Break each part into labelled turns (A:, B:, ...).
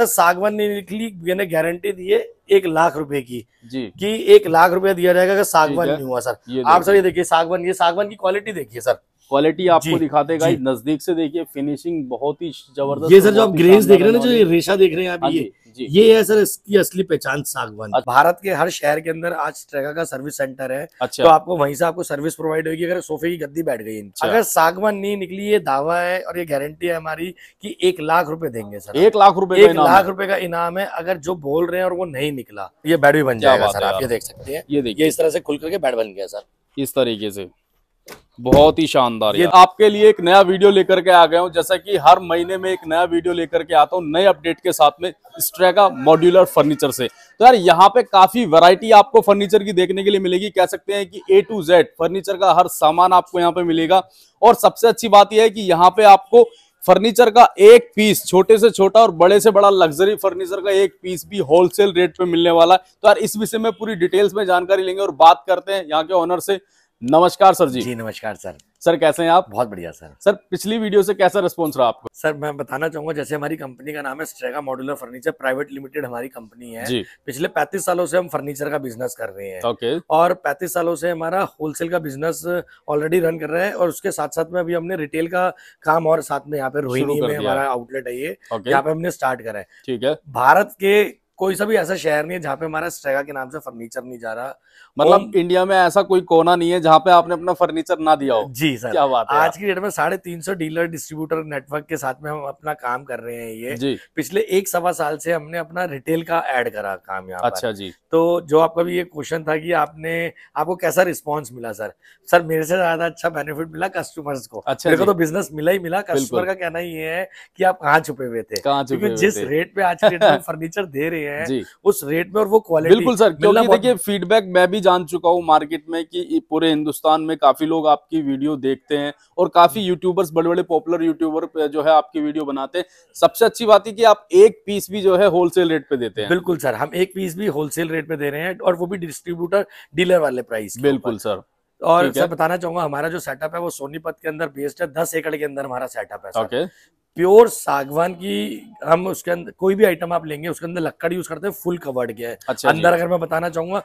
A: Sir सागवान नहीं निकली मैंने गारंटी दी है एक लाख रुपए की जी कि एक लाख रुपया दिया जाएगा अगर सागवान नहीं हुआ सर आप सर ये देखिए सागवान ये सागवान की क्वालिटी देखिए सर क्वालिटी
B: आपको दिखा देगा नजदीक से देखिए फिनिशिंग बहुत ही जबरदस्त ये सर जो आप ग्रेस देख रहे हैं ना जो ये
A: रेशा देख रहे हैं आप हाँ ये ये है सर इसकी असली पहचान सागवान अच्छा। भारत के हर शहर के अंदर आज ट्रेगा का सर्विस सेंटर है अच्छा। तो आपको वहीं से आपको सर्विस प्रोवाइड होगी अगर सोफे की गद्दी बैठ गई अच्छा। अगर सागवान नहीं निकली ये दावा है और ये गारंटी है हमारी कि एक लाख रुपए देंगे सर एक लाख रुपए एक लाख रुपए का इनाम है अगर जो बोल रहे हैं और वो नहीं निकला ये बेड भी बन जाएगा सर आप ये देख सकते हैं ये देखिए इस तरह से खुल करके बेड बन गया सर
B: इस तरीके से बहुत ही शानदार ये आपके लिए एक नया वीडियो लेकर के आ गया हूँ जैसा कि हर महीने में एक नया वीडियो लेकर के आता हूँ नए अपडेट के साथ में स्ट्रेगा मॉड्यूलर फर्नीचर से तो यार यहाँ पे काफी वैरायटी आपको फर्नीचर की देखने के लिए मिलेगी कह सकते हैं कि ए टू जेड फर्नीचर का हर सामान आपको यहाँ पे मिलेगा और सबसे अच्छी बात यह है कि यहाँ पे आपको फर्नीचर का एक पीस छोटे से छोटा और बड़े से बड़ा लग्जरी फर्नीचर का एक पीस भी होलसेल रेट पे मिलने वाला है तो यार इस विषय में पूरी डिटेल्स में जानकारी
A: लेंगे और बात करते हैं यहाँ के ऑनर से नमस्कार सर जी जी नमस्कार सर सर कैसे हैं आप बहुत बढ़िया सर सर पिछली वीडियो से कैसा रिस्पॉन्स रहा आपको सर मैं बताना चाहूंगा जैसे हमारी कंपनी का नाम है Strega modular furniture private limited हमारी कंपनी है जी। पिछले 35 सालों से हम फर्नीचर का बिजनेस कर रहे हैं ओके और 35 सालों से हमारा होलसेल का बिजनेस ऑलरेडी रन कर रहा है और उसके साथ साथ में अभी हमने रिटेल का काम और साथ में यहाँ पे रोहिणी में हमारा आउटलेट है ये यहाँ पे हमने स्टार्ट करा है ठीक है भारत के कोई सा भी ऐसा शहर नहीं है जहाँ पे हमारा स्ट्रेगा के नाम से फर्नीचर नहीं जा रहा मतलब इंडिया में ऐसा कोई कोना नहीं है जहाँ पे आपने अपना फर्नीचर ना दिया हो जी सर क्या बात है आज की डेट में साढ़े तीन सौ डीलर डिस्ट्रीब्यूटर नेटवर्क के साथ में हम अपना काम कर रहे हैं ये जी पिछले एक सवा साल से हमने अपना रिटेल का एड करा काम यहाँ अच्छा जी तो जो आपका भी ये क्वेश्चन था कि आपने आपको कैसा रिस्पॉन्स मिला सर सर मेरे से ज्यादा अच्छा बेनिफिट मिला कस्टमर्स को अच्छा देखो तो बिजनेस मिला ही मिला कस्टमर का कहना ये है कि आप कहाँ छुपे हुए थे क्योंकि जिस रेट पे आज फर्नीचर दे रहे हैं हैं उस रेट में और वो क्वालिटी बिल्कुल सर क्योंकि देखिए
B: फीडबैक मैं भी जान चुका हूँ मार्केट में कि पूरे हिंदुस्तान में काफी लोग आपकी वीडियो देखते हैं और काफी यूट्यूबर्स बड़े बड़े पॉपुलर यूट्यूबर जो है आपकी वीडियो बनाते हैं सबसे अच्छी बात है की आप एक
A: पीस भी जो है होलसेल रेट पे देते हैं बिल्कुल सर हम एक पीस भी होलसेल रेट पे दे रहे हैं और वो भी डिस्ट्रीब्यूटर डीलर वाले प्राइस बिल्कुल सर और सर बताना चाहूंगा हमारा जो सेटअप है वो सोनीपत के अंदर बेस्ड है दस एकड़ के अंदर हमारा सेटअप है सर प्योर सागवान की हम उसके अंदर कोई भी आइटम आप लेंगे उसके अंदर लक्कड़ यूज करते हैं फुल कवर्ड के है अच्छा अंदर अगर मैं बताना चाहूंगा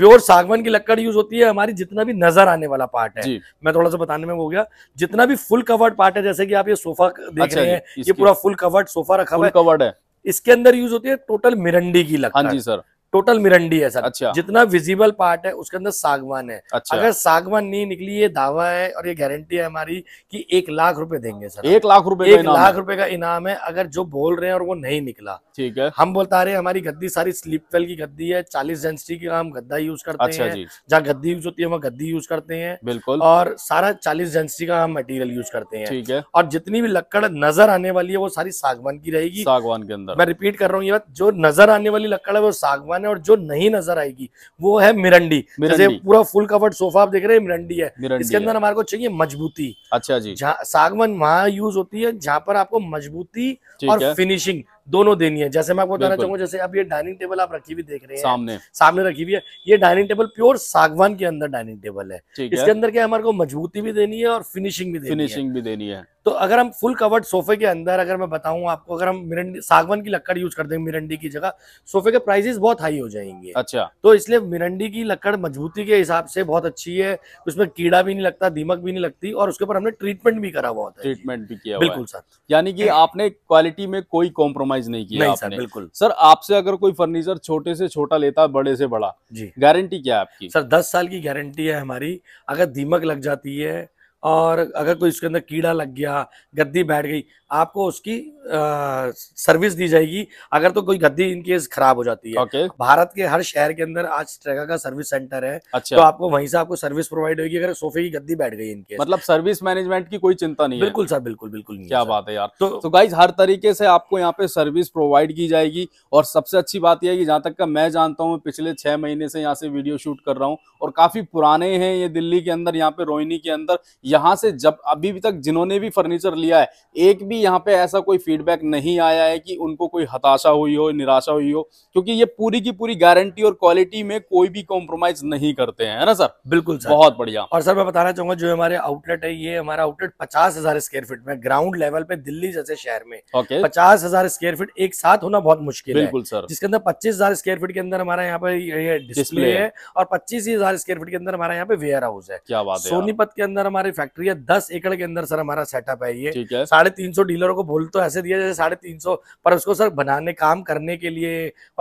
A: प्योर सागवान की लकड़ यूज होती है हमारी जितना भी नजर आने वाला पार्ट है मैं थोड़ा सा बताने में हो गया जितना भी फुल कवर्ड पार्ट है जैसे कि आप ये सोफा देख अच्छा रहे हैं ये पूरा फुल कवर्ड सोफा रखा हुआ है कवर्ड है इसके अंदर यूज होती है टोटल मिरंडी की लकड़ी हाँ जी सर टोटल मिरंडी है सर अच्छा जितना विजिबल पार्ट है उसके अंदर सागवान है अच्छा अगर सागवान नहीं निकली ये दावा है और ये गारंटी है हमारी कि एक लाख रुपए देंगे सर एक लाख रुपए एक लाख रुपए का इनाम है अगर जो बोल रहे हैं और वो नहीं निकला ठीक है हम बोलता रहे हमारी गद्दी सारी स्लीप वेल की गद्दी है चालीस जेंसी की हम गद्दा यूज करते अच्छा हैं जहाँ गद्दी यूज होती है वहाँ गद्दी यूज करते हैं बिल्कुल और सारा चालीस जेंसी का हम मटेरियल यूज करते हैं ठीक है और जितनी भी लकड़ नजर आने वाली है वो सारी सागवान की रहेगी सागवान के अंदर मैं रिपीट कर रहा हूँ ये बात जो नजर आने वाली लकड़ है वो सागवान है और जो नहीं नजर आएगी वो है मिरंडी जैसे पूरा फुल कवर्ड सोफा आप देख रहे हैं मिरंडी है मिरंडी इसके अंदर हमारे को चाहिए मजबूती अच्छा जी सागवन वहां यूज होती है जहाँ पर आपको मजबूती और फिनिशिंग दोनों देनी है जैसे मैं आपको बताना चाहूंगा जैसे अब ये डाइनिंग टेबल आप रखी हुई देख रहे हैं सामने सामने रखी हुई है ये डाइनिंग टेबल प्योर सागवान के अंदर डाइनिंग टेबल है इसके अंदर क्या हमारे को मजबूती भी देनी है और फिनिशिंग भी देनी फिनिशिंग भी देनी है तो अगर हम फुल कवर्ड सोफे के अंदर अगर मैं बताऊं आपको अगर हम मिरंडी सागवन की लकड़ यूज कर देंगे मिरंडी की जगह सोफे के प्राइजेस बहुत हाई हो जाएंगे अच्छा तो इसलिए मिरंडी की लकड़ मजबूती के हिसाब से बहुत अच्छी है उसमें कीड़ा भी नहीं लगता दीमक भी नहीं लगती और उसके ऊपर हमने ट्रीटमेंट भी करा हुआ
B: ट्रीटमेंट भी किया बिल्कुल सर यानी कि आपने क्वालिटी में कोई कॉम्प्रोमाइज नहीं किया बिल्कुल सर आपसे अगर कोई फर्नीचर छोटे से छोटा लेता बड़े से बड़ा जी गारंटी क्या है आपकी
A: सर दस साल की गारंटी है हमारी अगर दीमक लग जाती है और अगर कोई इसके अंदर कीड़ा लग गया गद्दी बैठ गई आपको उसकी आ, सर्विस दी जाएगी अगर तो कोई गद्दी इनके खराब हो जाती है okay. भारत के हर शहर के अंदर आज ट्रेगा का सर्विस सेंटर है अच्छा। तो आपको वहीं से आपको सर्विस प्रोवाइड होगी अगर सोफे की गद्दी बैठ गई इनके मतलब सर्विस मैनेजमेंट की कोई
B: चिंता नहीं बिल्कुल
A: सर बिल्कुल बिल्कुल नहीं क्या
B: बात है यार तो, तो गाइज हर तरीके से आपको यहाँ पे सर्विस प्रोवाइड की जाएगी और सबसे अच्छी बात यह है कि जहाँ तक का मैं जानता हूँ पिछले छह महीने से यहाँ से वीडियो शूट कर रहा हूँ और काफी पुराने हैं ये दिल्ली के अंदर यहाँ पे रोहिणी के अंदर यहाँ से जब अभी तक जिन्होंने भी फर्नीचर लिया है एक भी यहाँ पे ऐसा कोई फीडबैक नहीं आया है कि उनको कोई हताशा हुई हो निराशा हुई हो क्योंकि ये पूरी की पूरी गारंटी और क्वालिटी में कोई भी कॉम्प्रोमाइज नहीं करते हैं ना सर बिल्कुल सर। बहुत बढ़िया
A: और सर मैं बताना चाहूंगा जो हमारे आउटलेट है ये हमारा आउटलेट पचास हजार स्क्वायर फीट में ग्राउंड लेवल पे दिल्ली जैसे शहर में
B: okay. पचास
A: हजार स्क्वायर फीट एक साथ होना बहुत मुश्किल बिल्कुल सर जिसके अंदर पच्चीस हजार स्क्वायर फीट के अंदर हमारा यहाँ पे डिस्प्ले है और पच्चीस हजार स्क्वायर फीट के अंदर हमारा यहाँ पे वेयर हाउस है क्या बात है सोनीपत के अंदर हमारी फैक्ट्री है दस एकड़ के अंदर सर हमारा सेटअप है ये साढ़े तीन सौ डीलरों को बोल तो ऐसे दिया जैसे साढ़े तीन सौ पर उसको सर बनाने काम करने के लिए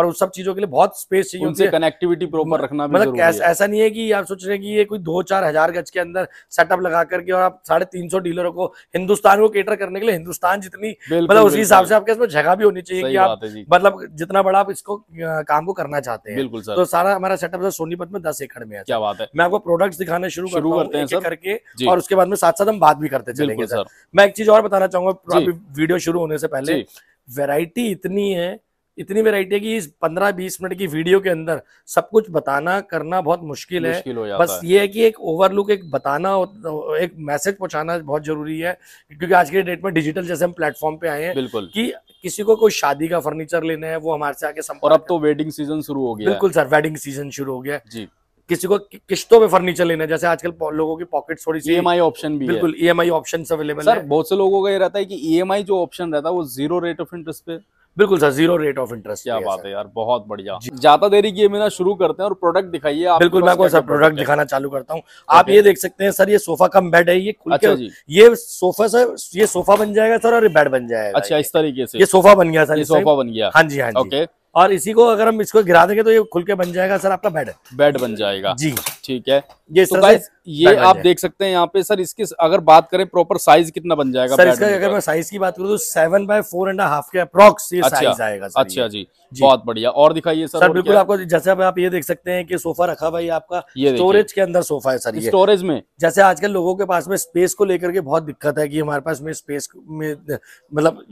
A: और उस सब चीजों के लिए बहुत स्पेस चाहिए उनसे कनेक्टिविटी प्रॉपर रखना मतलब ऐसा नहीं है कि आप सोच रहे हैं कि ये कोई दो चार हजार गज के अंदर सेटअप लगा करके और आप साढ़े तीन सौ डीलरों को हिंदुस्तान को केटर करने के लिए हिंदुस्तान जितनी मतलब उसी हिसाब से आपके इसमें जगह भी होनी चाहिए कि आप मतलब जितना बड़ा आप इसको काम को करना चाहते हैं बिल्कुल तो सारा हमारा सेटअप सोनीपत में दस एकड़ में है क्या बात है मैं आपको प्रोडक्ट्स दिखाने शुरू करते हैं करके और उसके बाद में साथ साथ हम बात भी करते चलेंगे सर मैं एक चीज और बताना चाहूंगा अभी वीडियो शुरू होने से पहले वेराइटी इतनी है इतनी वेराइटी है कि इस पंद्रह बीस मिनट की वीडियो के अंदर सब कुछ बताना करना बहुत मुश्किल, मुश्किल है बस ये है कि एक ओवरलुक एक बताना एक मैसेज पहुंचाना बहुत जरूरी है क्योंकि आज के डेट में डिजिटल जैसे हम प्लेटफॉर्म पे आए हैं बिल्कुल कि किसी को कोई शादी का फर्नीचर लेना है वो हमारे से आके संपर्क और अब तो वेडिंग सीजन शुरू हो गया बिल्कुल सर वेडिंग सीजन शुरू हो गया जी किसी को किस्तों में फर्नीचर लेना जैसे आजकल लोगों की पॉकेट थोड़ी सी ई e ऑप्शन भी बिल्कुल आई ऑप्शन अवेलेबल है
B: बहुत से लोगों का ये रहता है कि ई e जो ऑप्शन रहता है वो जीरो रेट ऑफ इंटरेस्ट पे बिल्कुल sir zero rate of interest क्या बात है यार बहुत बढ़िया ज्यादा देरी किए बिना शुरू करते हैं और प्रोडक्ट दिखाइए आप बिल्कुल मैं आपको सर प्रोडक्ट दिखाना
A: चालू करता हूँ आप ये देख सकते हैं सर ये सोफा कम बेड है ये खुल अच्छा जी ये सोफा सर ये सोफा बन जाएगा सर और बेड बन जाएगा अच्छा
B: इस तरीके से ये सोफा बन गया सर ये सोफा बन गया हाँ जी हाँ जी
A: और इसी को अगर हम इसको गिरा देंगे तो ये खुल के बन जाएगा सर आपका बेड
B: बेड बन जाएगा जी ठीक है ये तो गाइस ये आप देख सकते हैं यहाँ पे सर इसकी अगर बात करें प्रॉपर साइज कितना बन जाएगा सर इसका अगर तो? मैं
A: साइज की बात करूँ तो seven by four and half के अप्रोक्स ये अच्छा, साइज आएगा सर अच्छा
B: जी, जी बहुत बढ़िया और दिखाइए सर सर बिल्कुल आपको
A: जैसे आप ये देख सकते हैं कि सोफा रखा भाई आपका स्टोरेज के अंदर सोफा है सर स्टोरेज में जैसे आजकल लोगों के पास में स्पेस को लेकर के बहुत दिक्कत है की हमारे पास में स्पेस में मतलब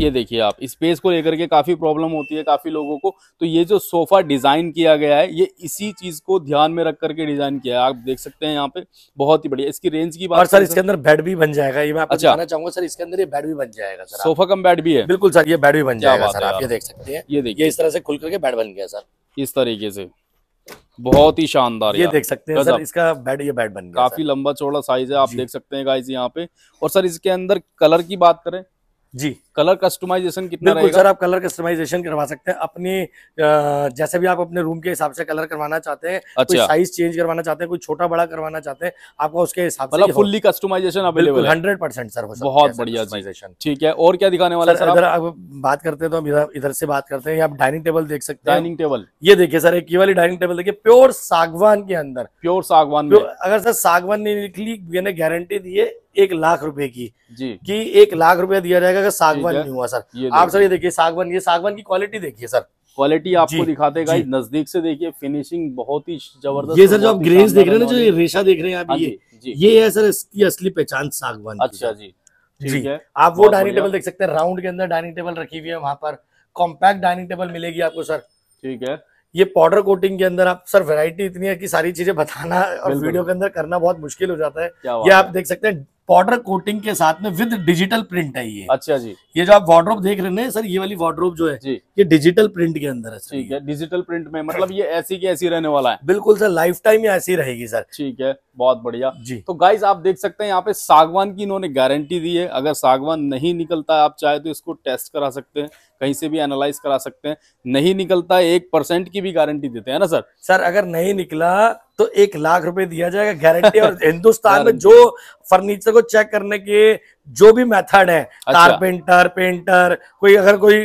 B: ये देखिए आप स्पेस को लेकर के काफ़ी प्रॉब्लम होती है काफ़ी लोगों को तो ये जो सोफ़ा डिज़ाइन किया गया है ये इसी चीज़ को ध्यान में रख करके डिज़ाइन किया है आप देख सकते हैं यहाँ पे बहुत ही बढ़िया इसकी रेंज की बात और सर इसके तो- अंदर बेड भी बन जाएगा ये मैं आपको अच्छा
A: चाहूंगा सर इसके अंदर ये बेड भी बन जाएगा सर सोफा कम बेड भी है बिल्कुल सर ये बेड भी बन जाएगा सर आप ये देख सकते हैं ये देखिए इस तरह से खुल करके बेड बन गया सर
B: इस तरीके से बहुत ही शानदार ये देख सकते हैं सर इसका बेड ये बेड बन गया काफी लंबा चौड़ा साइज है आप देख सकते हैं गाइस यहाँ पे और सर इसके अंदर कलर की बात करें जी कलर कस्टमाइजेशन कितना रहेगा सर आप कलर
A: कस्टमाइजेशन करवा सकते हैं अपनी जैसे भी आप अपने रूम के हिसाब से कलर करवाना चाहते हैं अच्छा कोई साइज चेंज करवाना चाहते हैं कोई छोटा बड़ा करवाना चाहते हैं आपका उसके हिसाब से fully
B: customization available hundred percent sir बहुत बढ़िया ठीक है और क्या दिखाने वाला सर अगर आप
A: बात करते हैं तो इधर से बात करते हैं आप डाइनिंग टेबल देख सकते हैं डाइनिंग टेबल ये देखिए सर एक वाली डाइनिंग टेबल देखिए प्योर सागवान के अंदर प्योर सागवान अगर सर सागवान नहीं निकली मैंने गारंटी दी है एक लाख रुपए की जी की एक लाख रुपया दिया जाएगा अगर सागवान सागवन नहीं हुआ सर आप सर ये देखिए सागवन ये
B: सागवान की क्वालिटी देखिए सर क्वालिटी आपको दिखाते गाइस नजदीक से देखिए फिनिशिंग बहुत ही जबरदस्त ये सर जो आप ग्रेन देख रहे हैं ना जो
A: रेशा देख रहे हैं आप हाँ ये ये है सर इसकी असली पहचान सागवन अच्छा जी ठीक है आप वो डाइनिंग टेबल देख सकते हैं राउंड के अंदर डाइनिंग टेबल रखी हुई है वहां पर कॉम्पैक्ट डाइनिंग टेबल मिलेगी आपको सर ठीक है ये पाउडर कोटिंग के अंदर आप सर वैरायटी इतनी है कि सारी चीजें बताना और वीडियो के अंदर करना बहुत मुश्किल हो जाता है ये आप देख सकते हैं पाउडर कोटिंग के साथ में विद डिजिटल प्रिंट है ये अच्छा जी ये जो आप वार्ड्रोप देख रहे हैं सर ये वाली वार्ड्रोप जो है ये डिजिटल प्रिंट के अंदर है ठीक है डिजिटल प्रिंट में मतलब ये ऐसी की ऐसी रहने वाला है बिल्कुल सर
B: लाइफ टाइम ऐसी रहेगी सर ठीक है बहुत बढ़िया जी तो गाइज आप देख सकते हैं यहाँ पे सागवान की इन्होंने गारंटी दी है अगर सागवान नहीं निकलता आप चाहे तो इसको टेस्ट करा सकते हैं कहीं से भी एनालाइज
A: करा सकते हैं नहीं निकलता एक परसेंट की भी गारंटी देते हैं ना सर सर अगर नहीं निकला तो एक लाख रुपए दिया जाएगा गारंटी और हिंदुस्तान में जो फर्नीचर को चेक करने के जो भी मेथड है अच्छा। पेंटर कोई अगर कोई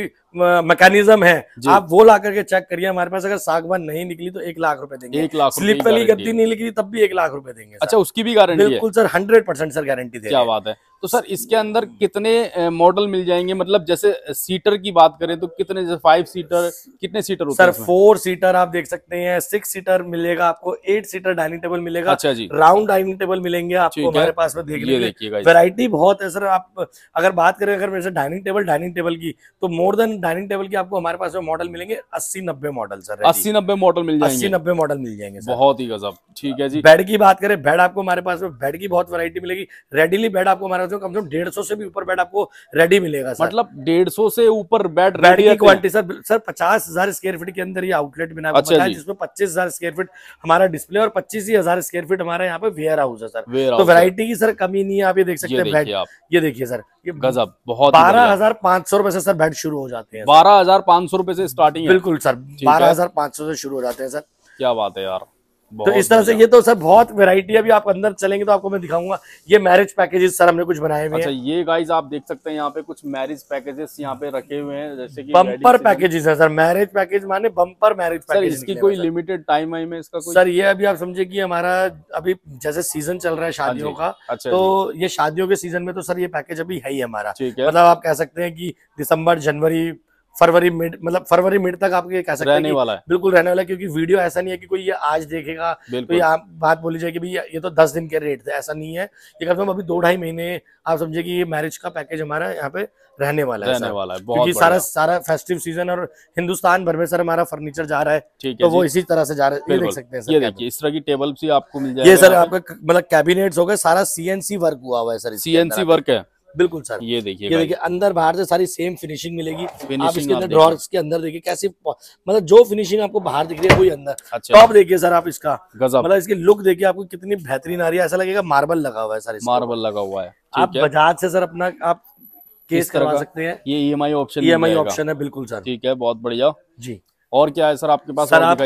A: मैकेनिज्म है आप वो ला करके चेक करिए हमारे पास अगर सागवान नहीं निकली तो एक लाख रुपए देंगे एक लाख स्लिप वाली गद्दी नहीं निकली तब भी एक लाख रुपए देंगे अच्छा उसकी भी गारंटी बिल्कुल sir hundred percent sir guarantee दे क्या बात
B: है तो सर इसके अंदर कितने मॉडल मिल जाएंगे मतलब जैसे सीटर की बात करें तो कितने
A: जैसे फाइव सीटर कितने सीटर सर फोर सीटर आप देख सकते हैं सिक्स सीटर मिलेगा आपको एट सीटर डाइनिंग टेबल मिलेगा अच्छा जी राउंड डाइनिंग टेबल मिलेंगे आपको हमारे पास में देख लीजिए वेरायटी बहुत है सर आप अगर बात करें अगर मेरे डाइनिंग टेबल डाइनिंग टेबल की तो मोर देन डाइनिंग टेबल की आपको हमारे पास में मॉडल मिलेंगे अस्सी नब्बे मॉडल सर अस्सी नब्बे मॉडल मिल जाएंगे अस्सी नब्बे मॉडल मिल जाएंगे बहुत ही गजब ठीक है जी बेड की बात करें बेड आपको हमारे पास में बेड की बहुत वरायटी मिलेगी रेडिली बेड आपको हमारे पास जो कम से कम डेढ़ सौ से भी ऊपर बेड आपको रेडी मिलेगा सर मतलब डेढ़ सौ से ऊपर बेड रेडी की क्वालिटी सर सर पचास हजार स्क्वायर फीट के अंदर ये आउटलेट बना अच्छा जिसमें पच्चीस हजार स्क्वायर फीट हमारा डिस्प्ले और पच्चीस ही हजार स्क्वायर फीट हमारे यहाँ पे वेयर हाउस है सर तो वेरायटी की सर कमी नहीं है आप ये देख सकते हैं बेड ये देखिए सर गजब बहुत बारह हजार पांच सौ रुपए से सर बेड शुरू हो जाते हैं बारह
B: हजार पांच सौ रुपए से स्टार्टिंग बिल्कुल सर बारह हजार
A: पांच सौ से शुरू हो जाते हैं सर
B: क्या बात है यार तो इस तरह से ये
A: तो सर बहुत वेराइटी अभी आप अंदर चलेंगे तो आपको मैं दिखाऊंगा ये मैरिज पैकेजेस सर हमने कुछ बनाए हुए अच्छा,
B: ये गाइज आप देख सकते हैं यहाँ पे कुछ मैरिज पैकेजेस यहाँ पे रखे हुए हैं जैसे कि बम्पर पैकेजेस है सर
A: मैरिज पैकेज माने बम्पर मैरिज पैकेज इसकी कोई लिमिटेड टाइम आई में इसका सर ये अभी आप समझे की हमारा अभी जैसे सीजन चल रहा है हाँ शादियों का अच्छा तो ये शादियों के सीजन में तो सर ये पैकेज अभी है ही हमारा मतलब आप कह सकते हैं की दिसंबर जनवरी फरवरी मिड मतलब फरवरी मिड तक आपके कह सकते रहने वाला है बिल्कुल रहने वाला है क्योंकि वीडियो ऐसा नहीं है कि कोई ये आज देखेगा तो ये आप बात बोली जाए कि भाई ये तो दस दिन के रेट थे ऐसा नहीं है ये कम से कम अभी दो ढाई महीने आप समझे कि ये मैरिज का पैकेज हमारा यहाँ पे रहने वाला है रहने वाला है क्योंकि सारा सारा फेस्टिव सीजन और हिंदुस्तान भर में सर हमारा फर्नीचर जा रहा है ठीक है तो वो इसी तरह से जा रहा है देख सकते हैं
B: देखिए इस तरह की टेबल ही आपको मिल जाए ये सर आपका
A: मतलब कैबिनेट्स हो गए सारा सी वर्क हुआ हुआ है सर सी
B: वर्क है बिल्कुल सर ये देखिए ये देखिए
A: अंदर बाहर से सारी सेम फिनिशिंग मिलेगी फिनिशिंग आप इसके अंदर ड्रॉर्स के अंदर देखिए कैसी मतलब जो फिनिशिंग आपको बाहर दिख रही है वही अंदर टॉप अच्छा। देखिए सर आप इसका मतलब इसकी लुक देखिए आपको कितनी बेहतरीन आ रही है ऐसा लगेगा मार्बल लगा हुआ है सर मार्बल लगा हुआ है आप बजाज से सर अपना आप केस करवा सकते हैं ये E M I option E M I option है बिल्कुल सर
B: ठीक है बहुत बढ़िया जी और क्या है सर आपके पास सर आप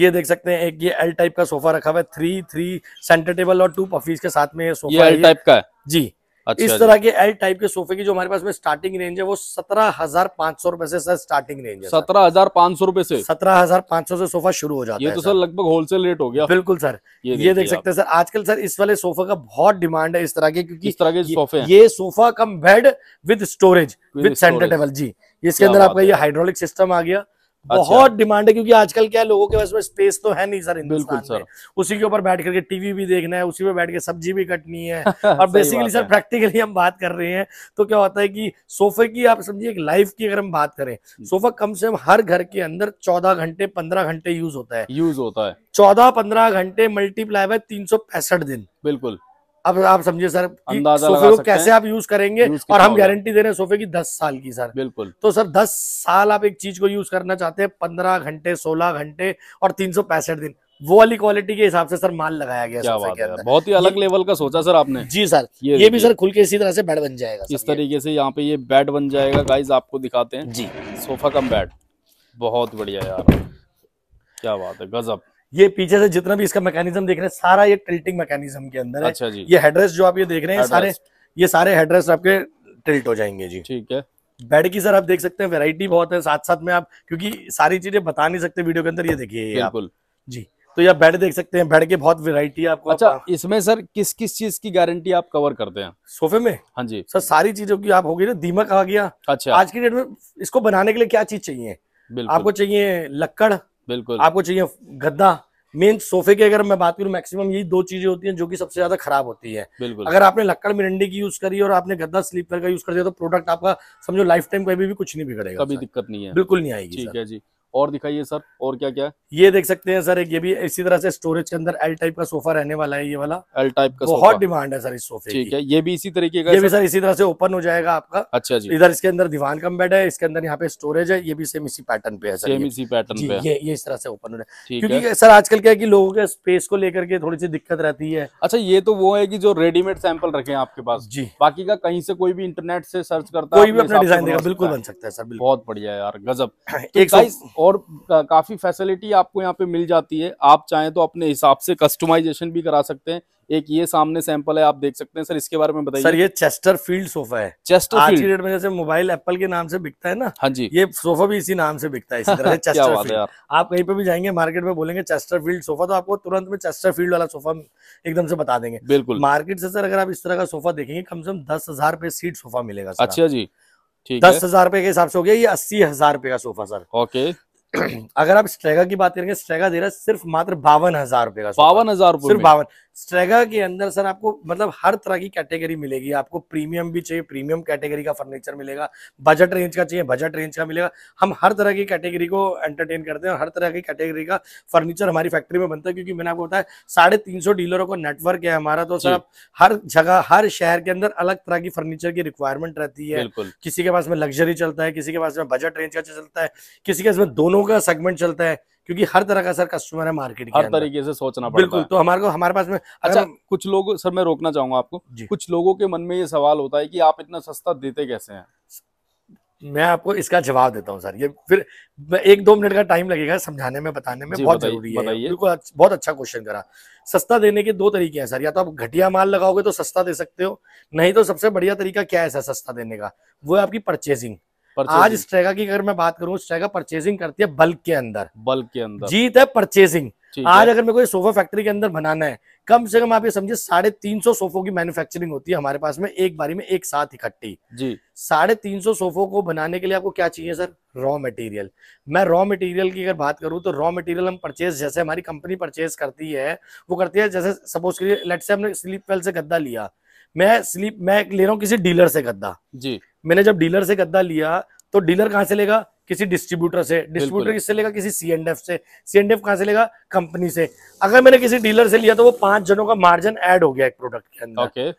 A: ये देख सकते हैं एक ये एल टाइप का सोफा रखा हुआ है थ्री थ्री सेंटर टेबल और टू पफीज के साथ में ये सोफा एल टाइप का है जी अच्छा इस तरह के एल टाइप के सोफे की जो हमारे पास में स्टार्टिंग रेंज है वो सत्रह हजार पांच सौ रूपये से सर स्टार्टिंग रेंज है सत्रह हजार पांच सौ रूपये से सत्रह हजार पांच सौ से सोफा शुरू हो जाता है ये तो सर लगभग होलसेल रेट हो गया बिल्कुल सर ये, ये देख सकते हैं सर आजकल सर इस वाले सोफा का बहुत डिमांड है इस तरह के क्योंकि इस तरह के सोफे ये sofa cum bed with storage with centre table जी इसके अंदर आपका ये हाइड्रोलिक सिस्टम आ गया बहुत डिमांड अच्छा। है क्योंकि आजकल क्या लोगों के पास में स्पेस तो है नहीं सर बिल्कुल सर उसी के ऊपर बैठ करके टीवी भी देखना है उसी पे बैठ के सब्जी भी कटनी है और बेसिकली सर प्रैक्टिकली हम बात कर रहे हैं तो क्या होता है कि सोफे की आप समझिए एक लाइफ की अगर हम बात करें सोफा हम्म। कम से कम हर घर के अंदर चौदह घंटे पंद्रह घंटे यूज होता है यूज होता है चौदह पंद्रह घंटे मल्टीप्लाई बाय तीन दिन बिल्कुल अब आप समझिए सर सोफे को कैसे आप यूज करेंगे यूज और हम गारंटी दे रहे हैं सोफे की दस साल की सर बिल्कुल तो सर दस साल आप एक चीज को यूज करना चाहते हैं पंद्रह घंटे सोलह घंटे और तीन सौ पैंसठ दिन वो वाली क्वालिटी के हिसाब से सर माल लगाया गया क्या बात है बहुत ही अलग
B: लेवल का सोचा सर आपने जी सर ये, ये भी सर
A: खुल के इसी तरह से बेड बन जाएगा
B: इस तरीके से यहाँ पे ये बेड बन जाएगा गाइज आपको दिखाते हैं जी सोफा कम बेड बहुत बढ़िया यार क्या बात है गजब
A: ये पीछे से जितना भी इसका मैकेनिज्म देख रहे हैं सारा ये टिल्टिंग मैकेनिज्म के अंदर है अच्छा जी ये हेडरेस्ट जो आप ये देख रहे हैं सारे ये सारे हेडरेस्ट आपके टिल्ट हो जाएंगे जी ठीक है बेड की सर आप देख सकते हैं वेराइटी बहुत है साथ साथ में आप क्योंकि सारी चीजें बता नहीं सकते वीडियो के अंदर ये देखिए बिल्कुल जी तो ये बेड देख सकते हैं बेड के बहुत वेरायटी है आपको अच्छा आप... इसमें सर किस किस चीज की गारंटी आप कवर करते हैं सोफे में हाँ जी सर सारी चीजों की आप होगी ना दीमक आ गया अच्छा आज की डेट में इसको बनाने के लिए क्या चीज चाहिए आपको चाहिए लक्कड़ बिल्कुल आपको चाहिए गद्दा मेन सोफे की अगर मैं बात करूं मैक्सिमम यही दो चीजें होती हैं जो कि सबसे ज्यादा खराब होती
B: है बिल्कुल अगर आपने
A: लक्कड़ मिरंडी की यूज करी और आपने गद्दा स्लीपर का यूज कर दिया तो प्रोडक्ट आपका समझो लाइफ टाइम कभी भी कुछ नहीं बिगड़ेगा कभी
B: दिक्कत नहीं है बिल्कुल नहीं आएगी ठीक है जी
A: और दिखाइए सर और क्या क्या ये देख सकते हैं सर एक ये भी इसी तरह से स्टोरेज के अंदर एल टाइप का सोफा रहने वाला है ये वाला एल
B: टाइप का बहुत डिमांड है सर इस सोफे ठीक है ये भी इसी तरीके का ये भी सर इसी तरह
A: से ओपन हो जाएगा आपका
B: अच्छा जी इधर इसके
A: अंदर दीवान कम बेड है इसके अंदर यहाँ पे स्टोरेज है ये भी सेम इसी पैटर्न पे है सेम इसी पैटर्न पे ये ये इस तरह से ओपन हो रहा है क्योंकि सर आजकल क्या है की लोगों के स्पेस को लेकर के थोड़ी सी दिक्कत रहती है
B: अच्छा ये तो वो है की जो रेडीमेड सैंपल रखे हैं आपके पास जी बाकी का कहीं से कोई भी इंटरनेट से सर्च करता है बिल्कुल बन सकता है सर बहुत बढ़िया यार गजब एक तो और काफ़ी फैसिलिटी आपको यहाँ पे मिल जाती है आप चाहें तो अपने हिसाब से कस्टमाइजेशन भी करा सकते हैं एक ये सामने सैंपल है आप देख सकते हैं सर इसके बारे में बताइए सर ये
A: चेस्टर फील्ड सोफा है चेस्टर आज फील्ड में जैसे मोबाइल एप्पल के नाम से बिकता है ना हाँ जी ये सोफा भी इसी नाम से बिकता है इसी तरह चेस्टर फील्ड आप कहीं पे भी जाएंगे मार्केट में बोलेंगे चेस्टर फील्ड सोफा तो आपको तुरंत में चेस्टर फील्ड वाला सोफा एकदम से बता देंगे बिल्कुल मार्केट से सर अगर आप इस तरह का सोफा देखेंगे कम से कम दस हजार सीट सोफा मिलेगा अच्छा
B: जी दस हजार
A: रुपए के हिसाब से हो गया ये अस्सी हजार रुपए का सोफा सर ओके अगर आप स्ट्रेगा की बात करेंगे स्ट्रेगा दे रहा है सिर्फ मात्र बावन हजार रुपए का बावन हजार रुपए सिर्फ बावन स्ट्रेगा के अंदर सर आपको मतलब हर तरह की कैटेगरी मिलेगी आपको प्रीमियम भी चाहिए प्रीमियम कैटेगरी का फर्नीचर मिलेगा बजट रेंज का चाहिए बजट रेंज का मिलेगा हम हर तरह की कैटेगरी को एंटरटेन करते हैं हर तरह की कैटेगरी का फर्नीचर हमारी फैक्ट्री में बनता है क्योंकि मैंने आपको बताया साढ़े तीन सौ डीलरों का नेटवर्क है हमारा तो सर आप हर जगह हर शहर के अंदर अलग तरह की फर्नीचर की रिक्वायरमेंट रहती है किसी के पास में लग्जरी चलता है किसी के पास में बजट रेंज का चलता है किसी के पास में दोनों का सेगमेंट चलता है क्योंकि हर तरह का सर कस्टमर है मार्केट हर तरीके से सोचना बिल्कुल तो हमारे को हमारे पास में अच्छा कुछ लोग सर मैं रोकना चाहूंगा आपको कुछ लोगों के मन में ये सवाल
B: होता है कि आप इतना सस्ता देते कैसे हैं
A: मैं आपको इसका जवाब देता हूँ सर ये फिर एक दो मिनट का टाइम लगेगा समझाने में बताने में बहुत जरूरी है बिल्कुल अच्छा, बहुत अच्छा क्वेश्चन करा सस्ता देने के दो तरीके हैं सर या तो आप घटिया माल लगाओगे तो सस्ता दे सकते हो नहीं तो सबसे बढ़िया तरीका क्या है सर सस्ता देने का वो है आपकी परचेजिंग आज स्ट्रेगा की अगर मैं बात करूँ स्ट्रेगा परचेजिंग करती है बल्क के अंदर
B: बल्क के अंदर
A: जीत है परचेजिंग आज अगर मेरे को सोफा फैक्ट्री के अंदर बनाना है कम से कम आप ये समझिए साढ़े तीन सौ सोफो की मैन्युफैक्चरिंग होती है हमारे पास में एक बारी में एक साथ इकट्ठी जी साढ़े तीन सौ सोफो को बनाने के लिए आपको क्या चाहिए सर रॉ मटेरियल मैं रॉ मटेरियल की अगर बात करूं तो रॉ मटेरियल हम परचेज जैसे हमारी कंपनी परचेज करती है वो करती है जैसे सपोज करिए लेट से हमने स्लीप वेल से गद्दा लिया मैं स्लीप मैं ले रहा हूँ किसी डीलर से गद्दा जी मैंने जब डीलर से गद्दा लिया तो डीलर कहाँ से लेगा किसी डिस्ट्रीब्यूटर से डिस्ट्रीब्यूटर किससे लेगा किसी सीएनडीएफ से सीएनडीएफ कहाँ से लेगा कंपनी से अगर मैंने किसी डीलर से लिया तो वो पांच जनों का मार्जिन ऐड हो गया एक प्रोडक्ट के अंदर ओके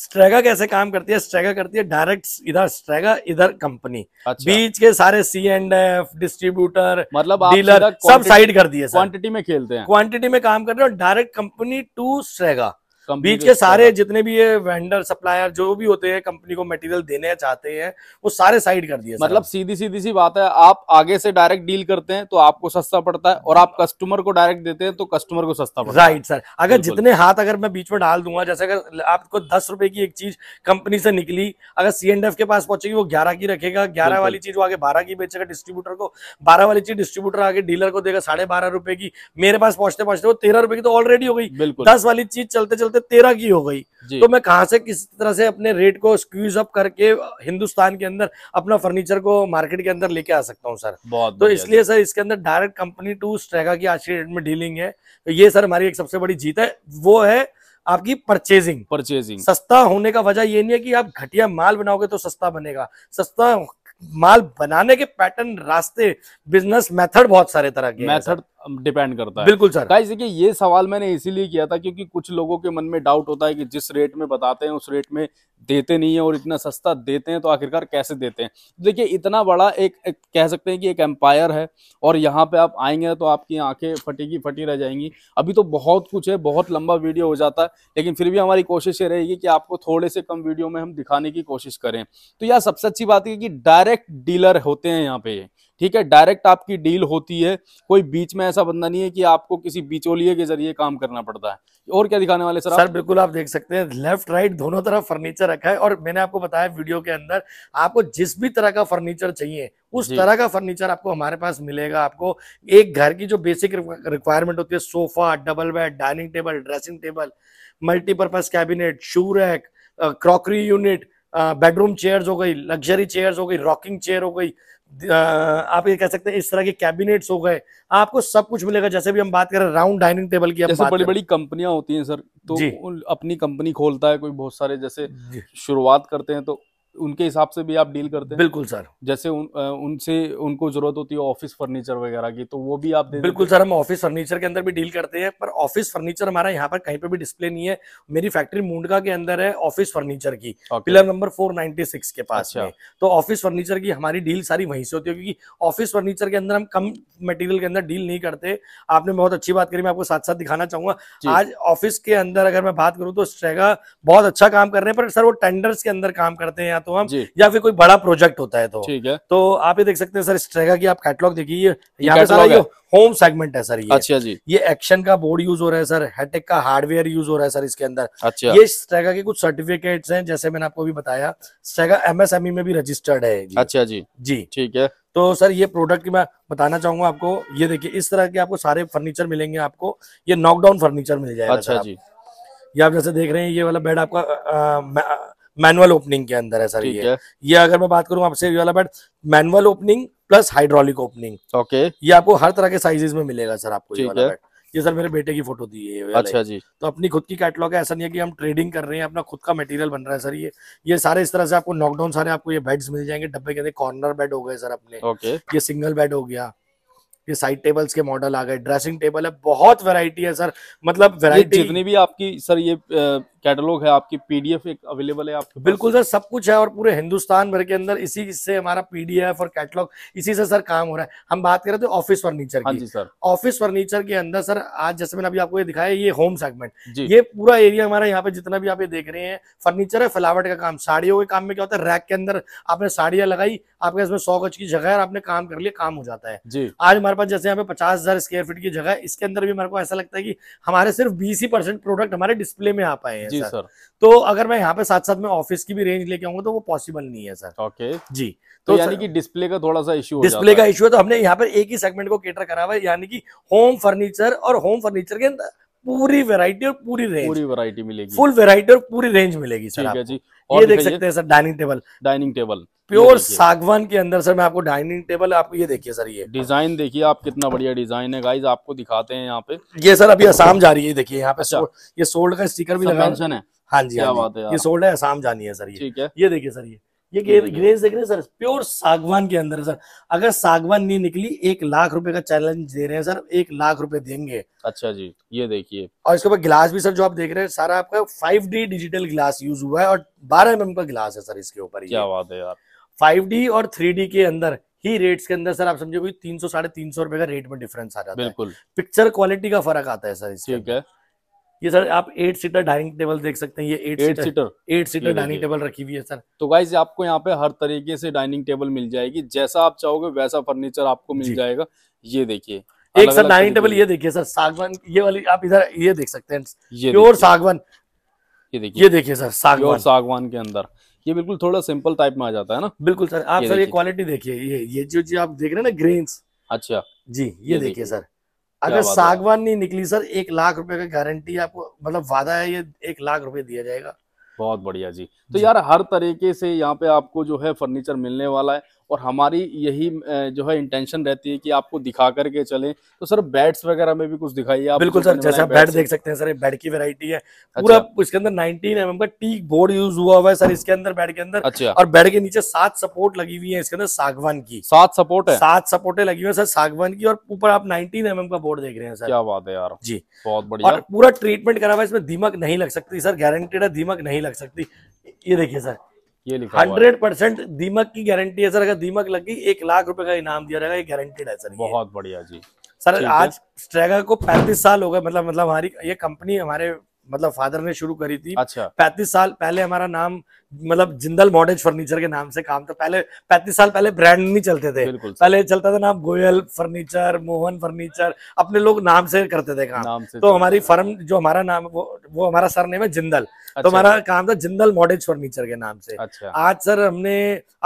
A: स्ट्रेगा कैसे काम करती है स्ट्रेगा करती है डायरेक्ट इधर स्ट्रेगा इधर कंपनी अच्छा। बीच के सारे सी एंड एफ डिस्ट्रीब्यूटर मतलब डीलर सब साइड कर दिए क्वांटिटी में खेलते हैं क्वांटिटी में काम कर रहे हो डायरेक्ट कंपनी टू स्ट्रेगा बीच के सारे जितने भी ये वेंडर सप्लायर जो भी होते हैं कंपनी को मटेरियल देने चाहते हैं वो सारे साइड कर दिए मतलब सीधी सीधी सी बात
B: है आप आगे से डायरेक्ट डील करते हैं तो आपको सस्ता पड़ता है और आप कस्टमर को डायरेक्ट देते हैं तो कस्टमर
A: को सस्ता पड़ता है राइट सर अगर जितने हाथ अगर मैं बीच में डाल दूंगा जैसे अगर आपको दस रुपए की एक चीज कंपनी से निकली अगर सी के पास पहुंचेगी वो ग्यारह की रखेगा ग्यारह वाली चीज वो आगे बारह की बेचेगा डिस्ट्रीब्यूटर को बारह वाली चीज डिस्ट्रीब्यूटर आगे डीलर को देगा साढ़े बारह रुपए की मेरे पास पहुंचते पहुंचते वो तेरह रुपए की तो ऑलरेडी हो गई बिल्कुल दस वाली चीज चलते चलते तेरह की हो गई तो मैं कहा से किस तरह से अपने रेट को स्क्यूज अप करके हिंदुस्तान के अंदर अपना फर्नीचर को मार्केट के अंदर लेके आ सकता हूँ सर बहुत तो इसलिए सर इसके अंदर डायरेक्ट कंपनी टू स्ट्रेगा की आज के डेट में डीलिंग है तो ये सर हमारी एक सबसे बड़ी जीत है वो है आपकी परचेजिंग परचेजिंग सस्ता होने का वजह ये नहीं है कि आप घटिया माल बनाओगे तो सस्ता बनेगा सस्ता माल बनाने के पैटर्न रास्ते बिजनेस मेथड बहुत सारे तरह के मेथड
B: डिपेंड करता है बिल्कुल सर गाइस देखिए ये सवाल मैंने इसीलिए किया था क्योंकि कुछ लोगों के मन में डाउट होता है कि जिस रेट में बताते हैं उस रेट में देते नहीं है और इतना सस्ता देते हैं तो आखिरकार कैसे देते हैं देखिए इतना बड़ा एक, एक कह सकते हैं कि एक एम्पायर है और यहाँ पे आप आएंगे तो आपकी आंखें फटेगी फटी रह जाएंगी अभी तो बहुत कुछ है बहुत लंबा वीडियो हो जाता है लेकिन फिर भी हमारी कोशिश ये रहेगी कि आपको थोड़े से कम वीडियो में हम दिखाने की कोशिश करें तो यार सबसे अच्छी बात है कि डायरेक्ट डीलर होते हैं यहाँ पे ठीक है डायरेक्ट आपकी डील होती है कोई बीच में ऐसा बंदा नहीं है कि आपको किसी बिचौलिए के जरिए काम करना पड़ता है
A: और क्या दिखाने वाले सर सर बिल्कुल आप देख सकते हैं लेफ्ट राइट दोनों तरफ फर्नीचर रखा है और मैंने आपको बताया वीडियो के अंदर आपको जिस भी तरह का फर्नीचर चाहिए उस तरह का फर्नीचर आपको हमारे पास मिलेगा आपको एक घर की जो बेसिक रिक्वायरमेंट होती है sofa double bed dining table dressing table multipurpose cabinet shoe rack crockery unit bedroom chairs हो गई लग्जरी चेयर्स हो गई रॉकिंग चेयर हो गई आप ये कह सकते हैं इस तरह के कैबिनेट्स हो गए आपको सब कुछ मिलेगा जैसे भी हम बात करें राउंड डाइनिंग टेबल की जैसे बड़ी बड़ी
B: कंपनियां होती हैं सर तो अपनी कंपनी खोलता है कोई बहुत सारे जैसे शुरुआत करते हैं तो उनके हिसाब से भी आप डील करते हैं बिल्कुल सर जैसे उन, उनसे
A: उनको जरूरत होती है ऑफिस फर्नीचर वगैरह की तो वो भी आप दे बिल्कुल सर हम ऑफिस फर्नीचर के अंदर भी डील करते हैं पर ऑफिस फर्नीचर हमारा यहाँ पर कहीं पर भी डिस्प्ले नहीं है मेरी फैक्ट्री मुंडका के अंदर है ऑफिस फर्नीचर की पिलर नंबर फोर के पास अच्छा। तो ऑफिस फर्नीचर की हमारी डील सारी वहीं से होती है क्योंकि ऑफिस फर्नीचर के अंदर हम कम मटेरियल के अंदर डील नहीं करते आपने बहुत अच्छी बात करी मैं आपको साथ साथ दिखाना चाहूंगा आज ऑफिस के अंदर अगर मैं बात करूँ तो स्ट्रेगा बहुत अच्छा काम कर रहे हैं पर सर वो टेंडर्स के अंदर काम करते हैं हैं तो हम या फिर कोई बड़ा प्रोजेक्ट होता है तो ठीक है तो आप ये देख सकते हैं सर स्ट्रेगा की आप कैटलॉग देखिए यहाँ पे सर होम सेगमेंट है सर ये अच्छा जी ये एक्शन का बोर्ड यूज हो रहा है सर हेटेक का हार्डवेयर यूज हो रहा है सर इसके अंदर अच्छा ये स्ट्रेगा के कुछ सर्टिफिकेट्स हैं जैसे मैंने आपको भी बताया स्ट्रेगा एमएसएमई e में भी रजिस्टर्ड है अच्छा जी जी ठीक है तो सर ये प्रोडक्ट मैं बताना चाहूंगा आपको ये देखिए इस तरह के आपको सारे फर्नीचर मिलेंगे आपको ये नॉकडाउन फर्नीचर मिल जाएगा अच्छा जी ये आप जैसे देख रहे हैं ये वाला बेड आपका मैनुअल ओपनिंग के अंदर है सर ये ये अगर मैं बात करूँ आपसे वाला bed manual opening plus hydraulic opening okay ये आपको हर तरह के साइजेस में मिलेगा सर आपको ये वाला बैट ये सर मेरे बेटे की फोटो दी है अच्छा जी तो अपनी खुद की कैटलॉग है ऐसा नहीं है कि हम ट्रेडिंग कर रहे हैं अपना खुद का मटेरियल बन रहा है सर ये ये सारे इस तरह से आपको नॉकडाउन सारे आपको ये बेड्स मिल जाएंगे डब्बे के अंदर कॉर्नर बेड हो गए सर अपने ओके ये सिंगल बेड हो गया ये साइड टेबल्स के मॉडल आ गए ड्रेसिंग टेबल है बहुत वेरायटी है सर मतलब वेरायटी जितनी
B: भी आपकी सर ये कैटलॉग है आपकी पीडीएफ एक अवेलेबल है
A: आपके बिल्कुल सर सब कुछ है और पूरे हिंदुस्तान भर के अंदर इसी से हमारा पीडीएफ और कैटलॉग इसी से सर काम हो रहा है हम बात कर रहे थे ऑफिस फर्नीचर हाँ की सर ऑफिस फर्नीचर के अंदर सर आज जैसे मैंने अभी आपको ये दिखाया ये होम सेगमेंट ये पूरा एरिया हमारा यहाँ पे जितना भी आप ये देख रहे हैं फर्नीचर है फैलावट का काम साड़ियों के काम में क्या होता है रैक के अंदर आपने साड़ियां लगाई आपके इसमें सौ गज की जगह है आपने काम कर लिया काम हो जाता है आज हमारे पास जैसे यहाँ पे पचास स्क्वायर फीट की जगह है इसके अंदर भी हमारे को ऐसा लगता है कि हमारे सिर्फ बीस ही प्रोडक्ट हमारे डिस्प्ले में आ पाए हैं हैं जी सर तो अगर मैं यहाँ पे साथ साथ में ऑफिस की भी रेंज लेके आऊंगा तो वो पॉसिबल नहीं है सर ओके जी तो, तो यानी कि डिस्प्ले का थोड़ा सा इशू डिस्प्ले का इशू है तो हमने यहाँ पर एक ही सेगमेंट को केटर करा हुआ है यानी कि होम फर्नीचर और होम फर्नीचर के अंदर पूरी वेरायटी और पूरी रेंज पूरी वेरायटी मिलेगी फुल वेरायटी और पूरी रेंज मिलेगी सर जी और ये देख सकते हैं sir dining table dining table pure सागवान के अंदर सर मैं आपको डाइनिंग टेबल आपको ये देखिए सर ये
B: डिजाइन देखिए आप कितना बढ़िया डिजाइन है गाइज आपको दिखाते हैं यहाँ पे ये सर अभी आसाम जा रही है
A: देखिए यहाँ पे अच्छा। ये सोल्ड का स्टिकर भी लगा है हाँ जी क्या हाँ बात है ये सोल्ड है आसाम जानी है सर ये ठीक है ये देखिए सर ये ये ग्रेस देख रहे हैं सर प्योर सागवान के अंदर सर अगर सागवान नहीं निकली एक लाख रुपए का चैलेंज दे रहे हैं सर एक लाख रुपए देंगे
B: अच्छा जी ये
A: देखिए और इसके ऊपर गिलास भी सर जो आप देख रहे हैं सारा आपका फाइव डिजिटल गिलास यूज हुआ है और बारह एम का गिलास है सर इसके ऊपर क्या बात है यार 5D और 3D के अंदर ही रेट्स के अंदर सर आप समझे कोई तीन सौ साढ़े तीन सौ रुपए का रेट में डिफरेंस आ जाता है पिक्चर क्वालिटी का फर्क आता है सर इसके ठीक है ये सर आप एट सीटर डाइनिंग टेबल देख सकते हैं ये eight, eight seater eight seater dining table रखी हुई है सर
B: तो गाइज आपको यहाँ पे हर तरीके से डाइनिंग टेबल मिल जाएगी जैसा आप चाहोगे वैसा फर्नीचर आपको मिल जाएगा ये देखिए एक सर डाइनिंग टेबल ये
A: देखिए सर सागवान ये वाली आप इधर ये देख सकते हैं प्योर सागवान ये देखिए ये देखिए सर सागवान
B: सागवान के अंदर ये बिल्कुल थोड़ा सिंपल टाइप में आ जाता है ना बिल्कुल सर आप सर ये क्वालिटी देखिए ये ये जो जी आप देख रहे हैं ना ग्रेन्स अच्छा जी ये देखिए सर अगर
A: सागवान नहीं निकली सर एक लाख रुपए का गारंटी आपको मतलब वादा है ये एक लाख रुपए दिया जाएगा
B: बहुत बढ़िया जी तो जी। यार हर तरीके से यहाँ पे आपको जो है फर्नीचर मिलने वाला है और हमारी यही जो है इंटेंशन रहती है कि आपको दिखा करके चले तो सर बैट्स वगैरह में भी कुछ दिखाइए आप बिल्कुल सर जैसा बैट देख सकते
A: हैं सर बैट की वेरायटी है अच्छा। पूरा इसके अंदर नाइनटीन एम mm का टीक बोर्ड यूज हुआ हुआ है सर इसके अंदर बैट के अंदर अच्छा और बैट के नीचे सात सपोर्ट लगी हुई है इसके अंदर सागवान की सात सपोर्ट है सात सपोर्टें लगी हुई है सर सागवान की और ऊपर आप नाइनटीन एम mm का बोर्ड देख रहे हैं सर क्या
B: बात है यार जी बहुत बढ़िया
A: पूरा ट्रीटमेंट करा हुआ है इसमें दीमक नहीं लग सकती सर गारंटेड है दीमक नहीं लग सकती ये देखिए सर ये लिखा हंड्रेड परसेंट दीमक की गारंटी है सर अगर दीमक लग गई एक लाख रुपए का इनाम दिया जाएगा ये गारंटेड है सर बहुत बढ़िया जी सर आज स्ट्रेगा को पैंतीस साल हो गए मतलब मतलब हमारी ये कंपनी हमारे मतलब फादर ने शुरू करी थी अच्छा पैंतीस साल पहले हमारा नाम मतलब जिंदल मॉडर्न फर्नीचर के नाम से काम था पहले पैंतीस साल पहले ब्रांड नहीं चलते थे पहले चलता था नाम गोयल फर्नीचर मोहन फर्नीचर अपने लोग नाम से करते थे काम तो हमारी फर्म जो हमारा नाम वो वो हमारा सर नेम है जिंदल तो अच्छा। तो हमारा काम था जिंदल मॉडर्न फर्नीचर के नाम से अच्छा। आज सर हमने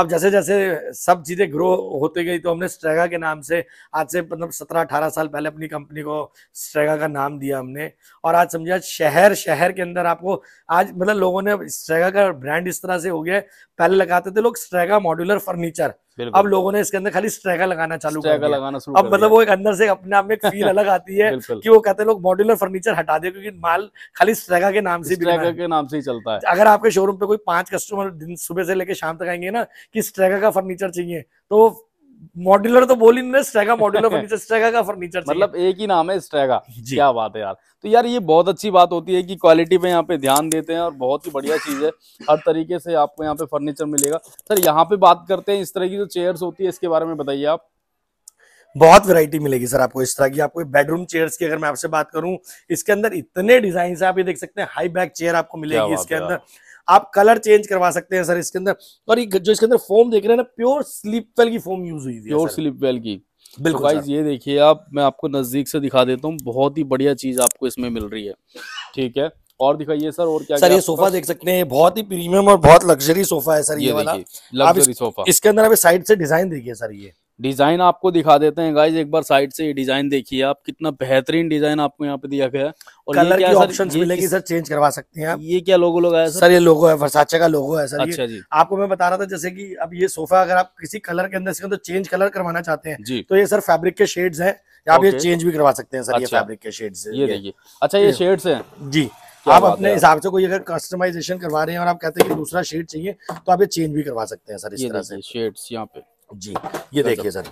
A: अब जैसे जैसे सब चीजें ग्रो होते गई तो हमने स्ट्रेगा के नाम से आज से मतलब सत्रह अठारह साल पहले अपनी कंपनी को स्ट्रेगा का नाम दिया हमने और आज समझा शहर अंदर शहर के अंदर आपको आज मतलब लोगों ने स्ट्रेगा का ब्रांड इस तरह से हो गया पहले लगाते थे लोग स्ट्रेगा मॉड्यूलर फर्नीचर अब लोगों ने इसके अंदर खाली स्ट्रेगा लगाना चालू स्ट्रेगा लगाना शुरू अब मतलब वो एक अंदर से अपने आप में फील अलग आती है कि वो कहते हैं लोग मॉड्यूलर फर्नीचर हटा दे क्योंकि माल खाली स्ट्रेगा के नाम से स्ट्रेगा के नाम से ही चलता है अगर आपके शोरूम पे कोई पांच कस्टमर दिन सुबह से लेकर शाम तक आएंगे ना कि स्ट्रेगा का फर्नीचर चाहिए तो मॉड्यूलर तो बोल ही नहीं स्ट्रेगा मॉड्यूलर फर्नीचर
B: स्ट्रेगा का फर्नीचर मतलब एक ही नाम है स्ट्रेगा क्या बात है यार तो यार ये बहुत अच्छी बात होती है कि क्वालिटी पे यहाँ पे ध्यान देते हैं और बहुत ही बढ़िया चीज है हर तरीके से आपको यहाँ पे फर्नीचर मिलेगा सर यहाँ पे बात करते हैं इस तरह की जो चेयर्स होती है इसके बारे में बताइए आप
A: बहुत वैरायटी मिलेगी सर आपको इस तरह की आपको बेडरूम चेयर्स की अगर मैं आपसे बात करूं इसके अंदर इतने डिजाइन है आप ये देख सकते हैं हाई बैक चेयर आपको मिलेगी इसके अंदर आप कलर चेंज करवा सकते हैं सर इसके अंदर और ये जो इसके अंदर फोम देख रहे हैं ना प्योर स्लिप वेल की फोम यूज हुई प्योर स्लिप
B: वेल की बिल्कुल तो ये देखिए आप मैं आपको नजदीक से दिखा देता हूँ बहुत ही बढ़िया चीज आपको इसमें मिल रही है ठीक है और दिखाइए सर और क्या सर क्या ये सोफा देख
A: सकते हैं बहुत ही प्रीमियम और बहुत लग्जरी सोफा है सर ये, ये वाला लग्जरी सोफा इसके अंदर आप साइड से डिजाइन देखिए सर ये
B: डिज़ाइन आपको दिखा देते हैं गाइज एक बार साइड से डिज़ाइन देखिए आप कितना बेहतरीन डिज़ाइन आपको यहाँ पे दिया गया
A: और कलर की ऑप्शंस मिलेगी सर चेंज करवा सकते हैं ये क्या लोगो लोग है सर? सर ये लोगो है वर्साचे का लोगो है सर अच्छा जी आपको मैं बता रहा था जैसे कि अब ये सोफा अगर आप किसी कलर के अंदर से तो चेंज कलर करवाना चाहते हैं जी तो ये सर फैब्रिक के शेड्स है आप ये चेंज भी करवा सकते हैं सर ये फैब्रिक अच्छा। के शेड ये देखिए अच्छा ये शेड्स है जी आप अपने हिसाब से कोई अगर कस्टमाइजेशन करवा रहे हैं और आप कहते हैं कि दूसरा शेड चाहिए तो आप ये चेंज भी करवा सकते हैं सर इस तरह से
B: शेड्स यहाँ पे जी ये देखिए सर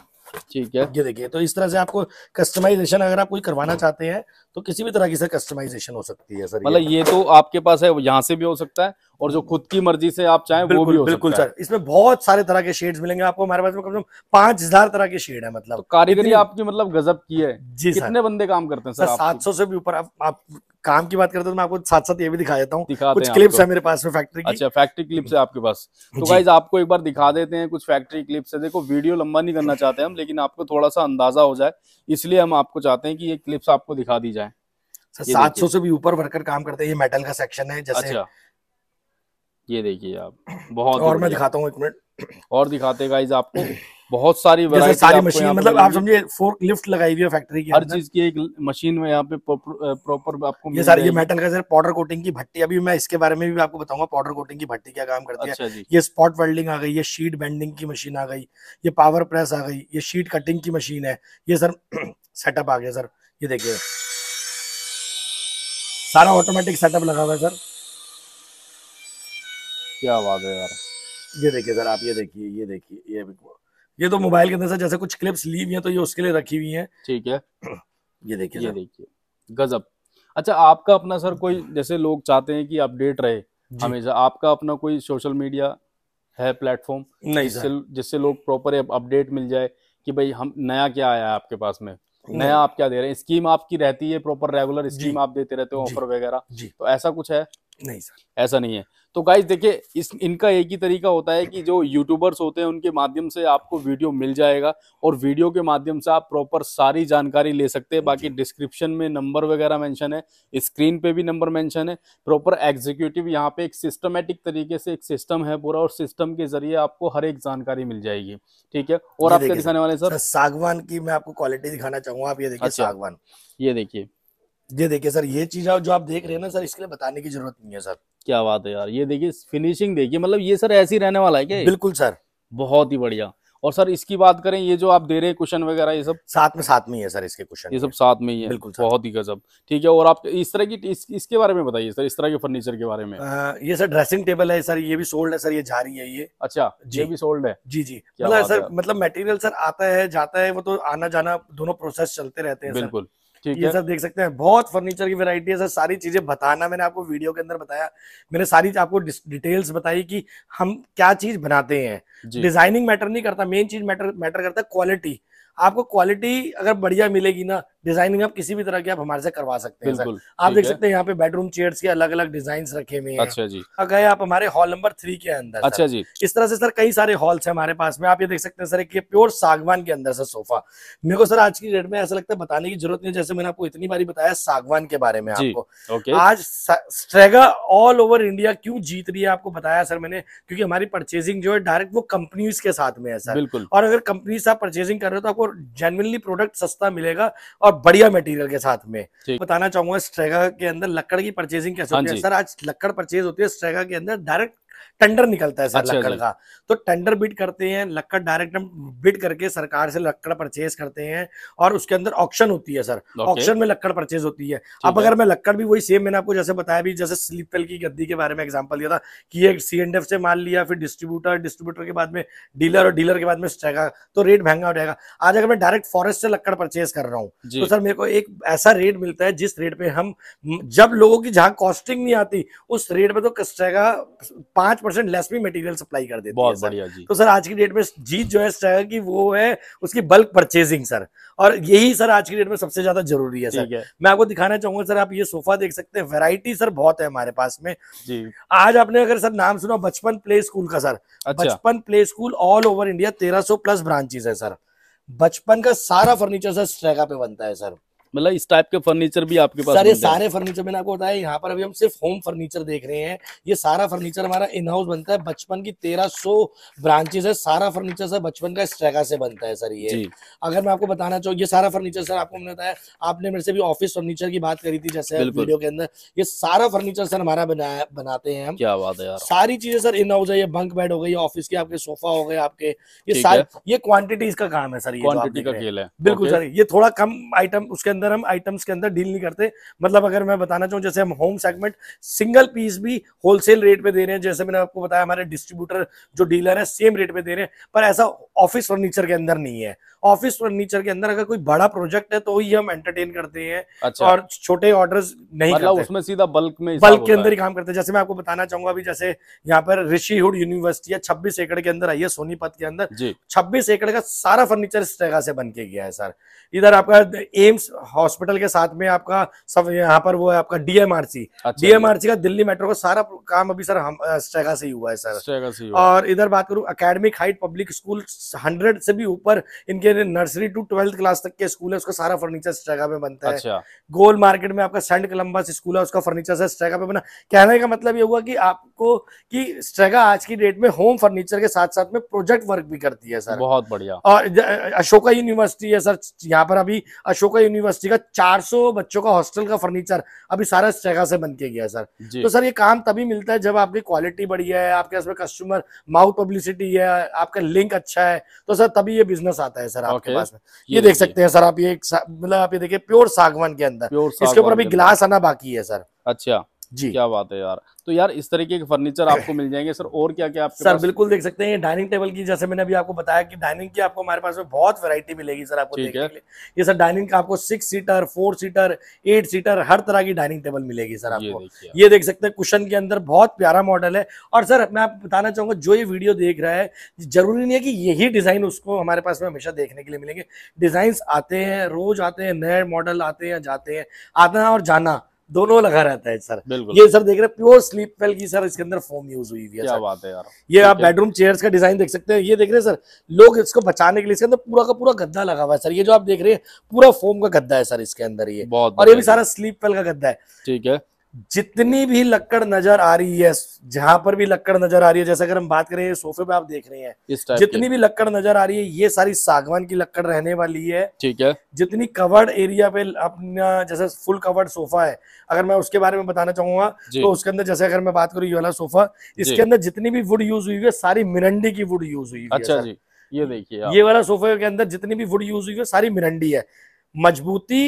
A: ठीक है ये देखिए तो इस तरह से आपको कस्टमाइजेशन अगर आप कोई करवाना चाहते हैं तो किसी भी तरह की सर कस्टमाइजेशन हो सकती
B: है सर मतलब ये तो आपके पास है यहाँ से भी हो सकता है और जो खुद की मर्जी से आप चाहें वो भी हो बिल्कुल सर
A: इसमें बहुत सारे तरह के शेड्स मिलेंगे आपको हमारे पास में कम से कम पांच हजार तरह के शेड है मतलब तो कारीगरी आपकी मतलब गजब की है जी कितने बंदे काम करते हैं सर सात सौ से भी ऊपर आप आप काम की बात करते हैं तो मैं आपको साथ साथ ये भी दिखा देता हूँ कुछ क्लिप्स है मेरे पास में फैक्ट्री की अच्छा फैक्ट्री
B: क्लिप्स है आपके पास तो गाइज आपको एक बार दिखा देते हैं कुछ फैक्ट्री क्लिप्स है देखो वीडियो लंबा नहीं करना चाहते हम लेकिन आपको थोड़ा सा अंदाजा हो जाए इसलिए हम आपको चाहते हैं कि ये क्लिप्स आपको दिखा दी जाए सात सौ से
A: भी ऊपर वर्कर काम करते हैं ये मेटल का सेक्शन है जैसे अच्छा।
B: ये देखिए आप बहुत और मैं दिखाता
A: हूँ एक मिनट
B: और दिखाते गाइज आपको बहुत सारी सारी मशीन मतलब आप समझिए
A: फोर लिफ्ट लगाई हुई है फैक्ट्री की हर चीज की एक मशीन में यहाँ पे प्रॉपर आपको ये सारी ये मेटल का सर पाउडर कोटिंग की भट्टी अभी मैं इसके बारे में भी आपको बताऊंगा पाउडर कोटिंग की भट्टी क्या काम करती अच्छा है ये स्पॉट वेल्डिंग आ गई ये शीट बेंडिंग की मशीन आ गई ये पावर प्रेस आ गई ये शीट कटिंग की मशीन है ये सर सेटअप आ गया सर ये देखिए सारा ऑटोमेटिक सेटअप लगा हुआ है सर क्या बात है यार ये देखिए सर आप ये देखिए ये देखिए ये ये तो मोबाइल के अंदर से जैसे कुछ क्लिप्स ली हुई है तो ये उसके लिए रखी हुई है ठीक है ये देखिए ये देखिए गजब
B: अच्छा आपका अपना सर कोई जैसे लोग चाहते हैं कि अपडेट रहे हमेशा आपका अपना कोई सोशल मीडिया है प्लेटफॉर्म नहीं जिससे जिससे लोग प्रॉपर अपडेट मिल जाए कि भाई हम नया क्या आया है आपके पास में नया आप क्या दे रहे हैं स्कीम आपकी रहती है प्रॉपर रेगुलर स्कीम आप देते रहते हो ऑफर वगैरह तो ऐसा कुछ है नहीं सर ऐसा नहीं है तो गाइज देखिए इस इनका एक ही तरीका होता है कि जो यूट्यूबर्स होते हैं उनके माध्यम से आपको वीडियो मिल जाएगा और वीडियो के माध्यम से आप प्रॉपर सारी जानकारी ले सकते हैं बाकी डिस्क्रिप्शन में नंबर वगैरह मेंशन है स्क्रीन पे भी नंबर मेंशन है प्रॉपर एग्जीक्यूटिव यहाँ पे एक सिस्टमेटिक तरीके से एक सिस्टम है पूरा और सिस्टम के जरिए आपको हर एक जानकारी मिल जाएगी ठीक है और आप क्या दिखाने वाले सर
A: सागवान की मैं आपको क्वालिटी दिखाना चाहूंगा आप ये देखिए अच्छा। सागवान ये देखिए ये देखिए सर ये चीज जो आप देख रहे हैं ना सर इसके लिए बताने की जरूरत नहीं है सर
B: क्या बात है यार ये देखिए फिनिशिंग देखिए मतलब ये सर ऐसी रहने वाला है क्या बिल्कुल सर बहुत ही बढ़िया और सर इसकी बात करें ये जो आप दे रहे हैं क्वेश्चन वगैरह ये सब साथ में साथ में ही है सर इसके क्वेश्चन ये सब साथ में ही है बिल्कुल बहुत ही गजब ठीक है और आप इस तरह की इस, इसके बारे में बताइए सर इस तरह के फर्नीचर के बारे में आ, ये सर ड्रेसिंग टेबल है सर ये भी सोल्ड है सर ये जारी है ये अच्छा ये भी सोल्ड है जी जी मतलब सर
A: मतलब मेटेरियल सर आता है जाता है वो तो आना जाना दोनों प्रोसेस चलते रहते हैं बिल्कुल ये सब देख सकते हैं बहुत फर्नीचर की वेरायटी है सर सारी चीजें बताना मैंने आपको वीडियो के अंदर बताया मैंने सारी आपको डिटेल्स बताई कि हम क्या चीज बनाते हैं डिजाइनिंग मैटर नहीं करता मेन चीज मैटर मैटर करता है क्वालिटी आपको क्वालिटी अगर बढ़िया मिलेगी ना डिजाइनिंग आप किसी भी तरह की आप हमारे से करवा सकते हैं आप देख सकते हैं यहाँ पे बेडरूम चेयर्स के अलग अलग डिजाइन रखे हुए अच्छा जी गए आप हमारे हॉल नंबर थ्री के अंदर अच्छा जी इस तरह से सर कई सारे हॉल्स है हमारे पास में आप ये देख सकते हैं सर एक प्योर सागवान के अंदर सर सोफा मेरे को सर आज की डेट में ऐसा लगता है बताने की जरूरत नहीं जैसे मैंने आपको इतनी बारी बताया सागवान के बारे में आपको आज स्ट्रेगा ऑल ओवर इंडिया क्यों जीत रही है आपको बताया सर मैंने क्योंकि हमारी परचेजिंग जो है डायरेक्ट वो कंपनीज के साथ में है सर और अगर कंपनी से आप परचेजिंग कर रहे हो तो आपको जेनविनली प्रोडक्ट सस्ता मिलेगा और और बढ़िया मटेरियल के साथ में बताना चाहूंगा स्ट्रेगा के अंदर लकड़ की परचेजिंग कैसे होती है हाँ सर आज लकड़ परचेज होती है स्ट्रेगा के अंदर डायरेक्ट टेंडर निकलता है सर अच्छा, लक्कड़ का तो टेंडर बिड करते हैं लक्कड़ डायरेक्ट हम बिड करके सरकार से लक्कड़ परचेज करते हैं और उसके अंदर ऑक्शन होती है सर ऑक्शन में लक्कड़ परचेज होती है अब अगर मैं लक्कड़ भी वही सेम मैंने आपको जैसे बताया भी जैसे स्लीपल की गद्दी के बारे में एग्जाम्पल दिया था कि एक सी से माल लिया फिर डिस्ट्रीब्यूटर डिस्ट्रीब्यूटर के बाद में डीलर और डीलर के बाद में स्ट्रेगा तो रेट महंगा हो जाएगा आज अगर मैं डायरेक्ट फॉरेस्ट से लक्कड़ परचेज कर रहा हूँ तो सर मेरे को एक ऐसा रेट मिलता है जिस रेट पे हम जब लोगों की जहाँ कॉस्टिंग नहीं आती उस रेट पे तो स्ट्रेगा पांच पांच परसेंट लेस भी मटेरियल सप्लाई कर देती बहुत है बढ़िया जी तो सर आज की डेट में जीत जो है सर की वो है उसकी बल्क परचेजिंग सर और यही सर आज की डेट में सबसे ज्यादा जरूरी है सर है। मैं आपको दिखाना चाहूंगा सर आप ये सोफा देख सकते हैं वेराइटी सर बहुत है हमारे पास में जी आज आपने अगर सर नाम सुना बचपन प्ले स्कूल का सर अच्छा। Bachpan play school all over India तेरह प्लस ब्रांचेज है सर बचपन का सारा फर्नीचर सर स्ट्रेगा पे बनता है सर
B: मतलब इस टाइप के फर्नीचर भी आपके पास सर ये सारे
A: फर्नीचर मैंने आपको बताया यहाँ पर अभी हम सिर्फ होम फर्नीचर देख रहे हैं ये सारा फर्नीचर हमारा इन हाउस बनता है बचपन की तेरह सौ ब्रांचेस है सारा फर्नीचर सर बचपन का स्ट्रेगा से बनता है सर ये अगर मैं आपको बताना चाहूँ ये सारा फर्नीचर सर आपको मैंने बताया आपने मेरे से भी ऑफिस फर्नीचर की बात करी थी जैसे वीडियो के अंदर ये सारा फर्नीचर सर हमारा बनाया बनाते हैं हम क्या बात है यार सारी चीजें सर इन हाउस है ये बंक बेड हो गई ऑफिस के आपके सोफा हो गए आपके ये सारे ये क्वान्टिटी का काम है सर ये क्वांटिटी का खेल है बिल्कुल सर ये थोड़ा कम आइटम उसके अंदर अंदर हम आइटम्स के अंदर डील नहीं करते मतलब अगर मैं बताना चाहूँ जैसे हम होम सेगमेंट सिंगल पीस भी होलसेल रेट पे दे रहे हैं जैसे मैंने आपको बताया हमारे डिस्ट्रीब्यूटर जो डीलर है सेम रेट पे दे रहे हैं पर ऐसा ऑफिस फर्नीचर के अंदर नहीं है ऑफिस फर्नीचर के अंदर अगर कोई बड़ा प्रोजेक्ट है तो ही हम एंटरटेन करते हैं अच्छा। और छोटे ऑर्डर्स नहीं मतलब करते उसमें सीधा बल्क में बल्क के अंदर ही काम करते हैं जैसे मैं आपको बताना चाहूंगा अभी जैसे यहाँ पर ऋषिहुड यूनिवर्सिटी है छब्बीस एकड़ के अंदर आई है सोनीपत के अंदर छब्बीस एकड़ का सारा फर्नीचर इस जगह से बन के गया है सर इधर आपका एम्स हॉस्पिटल के साथ में आपका सब यहाँ पर वो है आपका डीएमआरसी अच्छा डीएमआरसी का दिल्ली मेट्रो का सारा काम अभी सर हम स्टेगा से ही हुआ है सर से हुआ। और इधर बात करूँ academic height public school hundred से भी ऊपर इनके नर्सरी टू ट्वेल्थ क्लास तक के स्कूल है उसका सारा फर्नीचर स्टेगा में बनता है अच्छा। गोल मार्केट में आपका सेंट कलम्बस स्कूल है उसका फर्नीचर सर स्टेगा पे बना कहने का मतलब ये हुआ की आपको की स्टेगा आज की डेट में होम फर्नीचर के साथ साथ में प्रोजेक्ट वर्क भी करती है सर बहुत बढ़िया और अशोका यूनिवर्सिटी है सर यहाँ पर अभी अशोका यूनिवर्सिटी यूनिवर्सिटी का 400 बच्चों का हॉस्टल का फर्नीचर अभी सारा इस जगह से बन के गया सर तो सर ये काम तभी मिलता है जब आपकी क्वालिटी बढ़िया है आपके इसमें कस्टमर माउथ पब्लिसिटी है आपका लिंक अच्छा है तो सर तभी ये बिजनेस आता है सर आपके पास में ये देख सकते हैं सर आप ये मतलब आप ये देखिए प्योर सागवान के अंदर इसके ऊपर अभी गिलास आना बाकी है सर
B: अच्छा जी क्या बात है यार तो यार इस तरीके के फर्नीचर आपको मिल जाएंगे सर और क्या
A: क्या आपके सर बिल्कुल देख सकते हैं डाइनिंग टेबल की जैसे मैंने अभी आपको बताया कि डाइनिंग की आपको हमारे पास में बहुत वैरायटी मिलेगी सर आपको देखने के लिए ये सर डाइनिंग का आपको six seater four seater eight seater हर तरह की डाइनिंग टेबल मिलेगी सर आपको ये देख सकते हैं कुशन के अंदर बहुत प्यारा मॉडल है और सर मैं आपको बताना चाहूंगा जो ये वीडियो देख रहा है जरूरी नहीं है कि यही डिजाइन उसको हमारे पास में हमेशा देखने के लिए मिलेंगे डिजाइन आते हैं रोज आते हैं नए मॉडल आते हैं जाते हैं आना और जाना दोनों लगा रहता है सर ये सर देख रहे हैं प्योर स्लीप वेल की सर इसके अंदर फोम यूज हुई है क्या बात है यार ये आप बेडरूम चेयर्स का डिजाइन देख सकते हैं ये देख रहे हैं सर लोग इसको बचाने के लिए इसके अंदर पूरा का पूरा गद्दा लगा हुआ है सर ये जो आप देख रहे हैं पूरा फोम का गद्दा है सर इसके अंदर ये और ये भी सारा स्लीप वेल का गद्दा है ठीक है जितनी भी लक्कड़ नजर आ रही है जहां पर भी लक्कड़ नजर आ रही है जैसे अगर हम बात करें सोफे पे आप देख रहे
B: हैं जितनी
A: भी लक्कड़ नजर आ रही है ये सारी सागवान की लक्कड़ रहने वाली है ठीक है जितनी कवर्ड एरिया पे अपना जैसे फुल कवर्ड सोफा है अगर मैं उसके बारे में बताना चाहूंगा तो उसके अंदर जैसे अगर मैं बात करू ये वाला सोफा इसके अंदर जितनी भी वुड यूज हुई है सारी मिरंडी की वुड यूज हुई है अच्छा जी ये देखिए ये वाला सोफे के अंदर जितनी भी वुड यूज हुई है सारी मिरंडी है मजबूती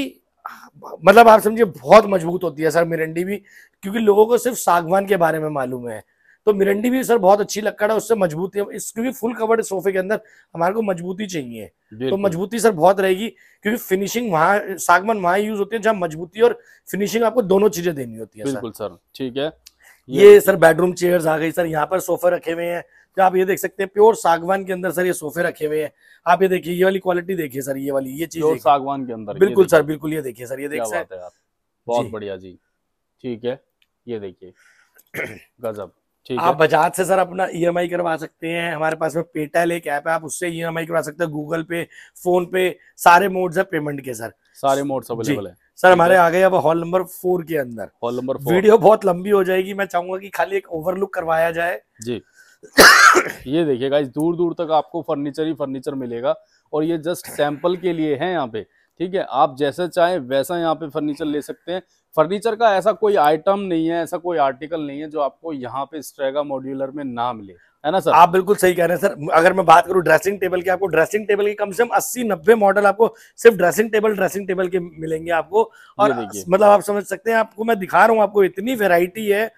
A: मतलब आप समझिए बहुत मजबूत होती है सर मिरंडी भी क्योंकि लोगों को सिर्फ सागवान के बारे में मालूम है तो मिरंडी भी सर बहुत अच्छी लकड़ है उससे मजबूती है इस क्योंकि फुल कवर्ड सोफे के अंदर हमारे को मजबूती चाहिए तो मजबूती सर बहुत रहेगी क्योंकि फिनिशिंग वहाँ सागवान वहां यूज होती है जहाँ मजबूती और फिनिशिंग आपको दोनों चीजें देनी होती है बिल्कुल
B: सर ठीक है ये, ये सर
A: बेडरूम चेयर्स आ गई सर यहाँ पर सोफे रखे हुए हैं आप ये देख सकते हैं प्योर सागवान के अंदर सर ये सोफे रखे हुए हैं आप ये देखिए ये वाली क्वालिटी देखिए सर ये वाली ये चीज सागवान के अंदर बिल्कुल सर बिल्कुल ये देखिए सर ये देख सकते
B: बहुत बढ़िया जी ठीक है ये देखिए गजब आप बजाज से सर अपना
A: ईएमआई e करवा सकते हैं हमारे पास में पेटल एक ऐप है आप उससे ईएमआई e करवा सकते हैं गूगल पे फोन पे सारे मोड्स है पेमेंट के सर सारे मोड्स अवेलेबल है सर हमारे आ गए अब हॉल नंबर फोर के अंदर
B: हॉल नंबर वीडियो बहुत
A: लंबी हो जाएगी मैं चाहूंगा कि खाली एक ओवरलुक करवाया जाए
B: जी ये देखिए गाइज दूर दूर तक आपको फर्नीचर ही फर्नीचर मिलेगा और ये जस्ट सैंपल के लिए है यहाँ पे ठीक है आप जैसा चाहें वैसा यहाँ पे फर्नीचर ले सकते हैं फर्नीचर का ऐसा कोई आइटम नहीं है ऐसा कोई आर्टिकल नहीं है जो आपको यहाँ पे स्ट्रेगा मॉड्यूलर में ना मिले
A: है ना सर आप बिल्कुल सही कह रहे हैं सर अगर मैं बात करूं ड्रेसिंग टेबल की आपको ड्रेसिंग टेबल के कम से कम अस्सी नब्बे मॉडल आपको सिर्फ ड्रेसिंग टेबल ड्रेसिंग टेबल के मिलेंगे आपको और मतलब आप समझ सकते हैं आपको मैं दिखा रहा हूँ आपको इतनी वेरायटी है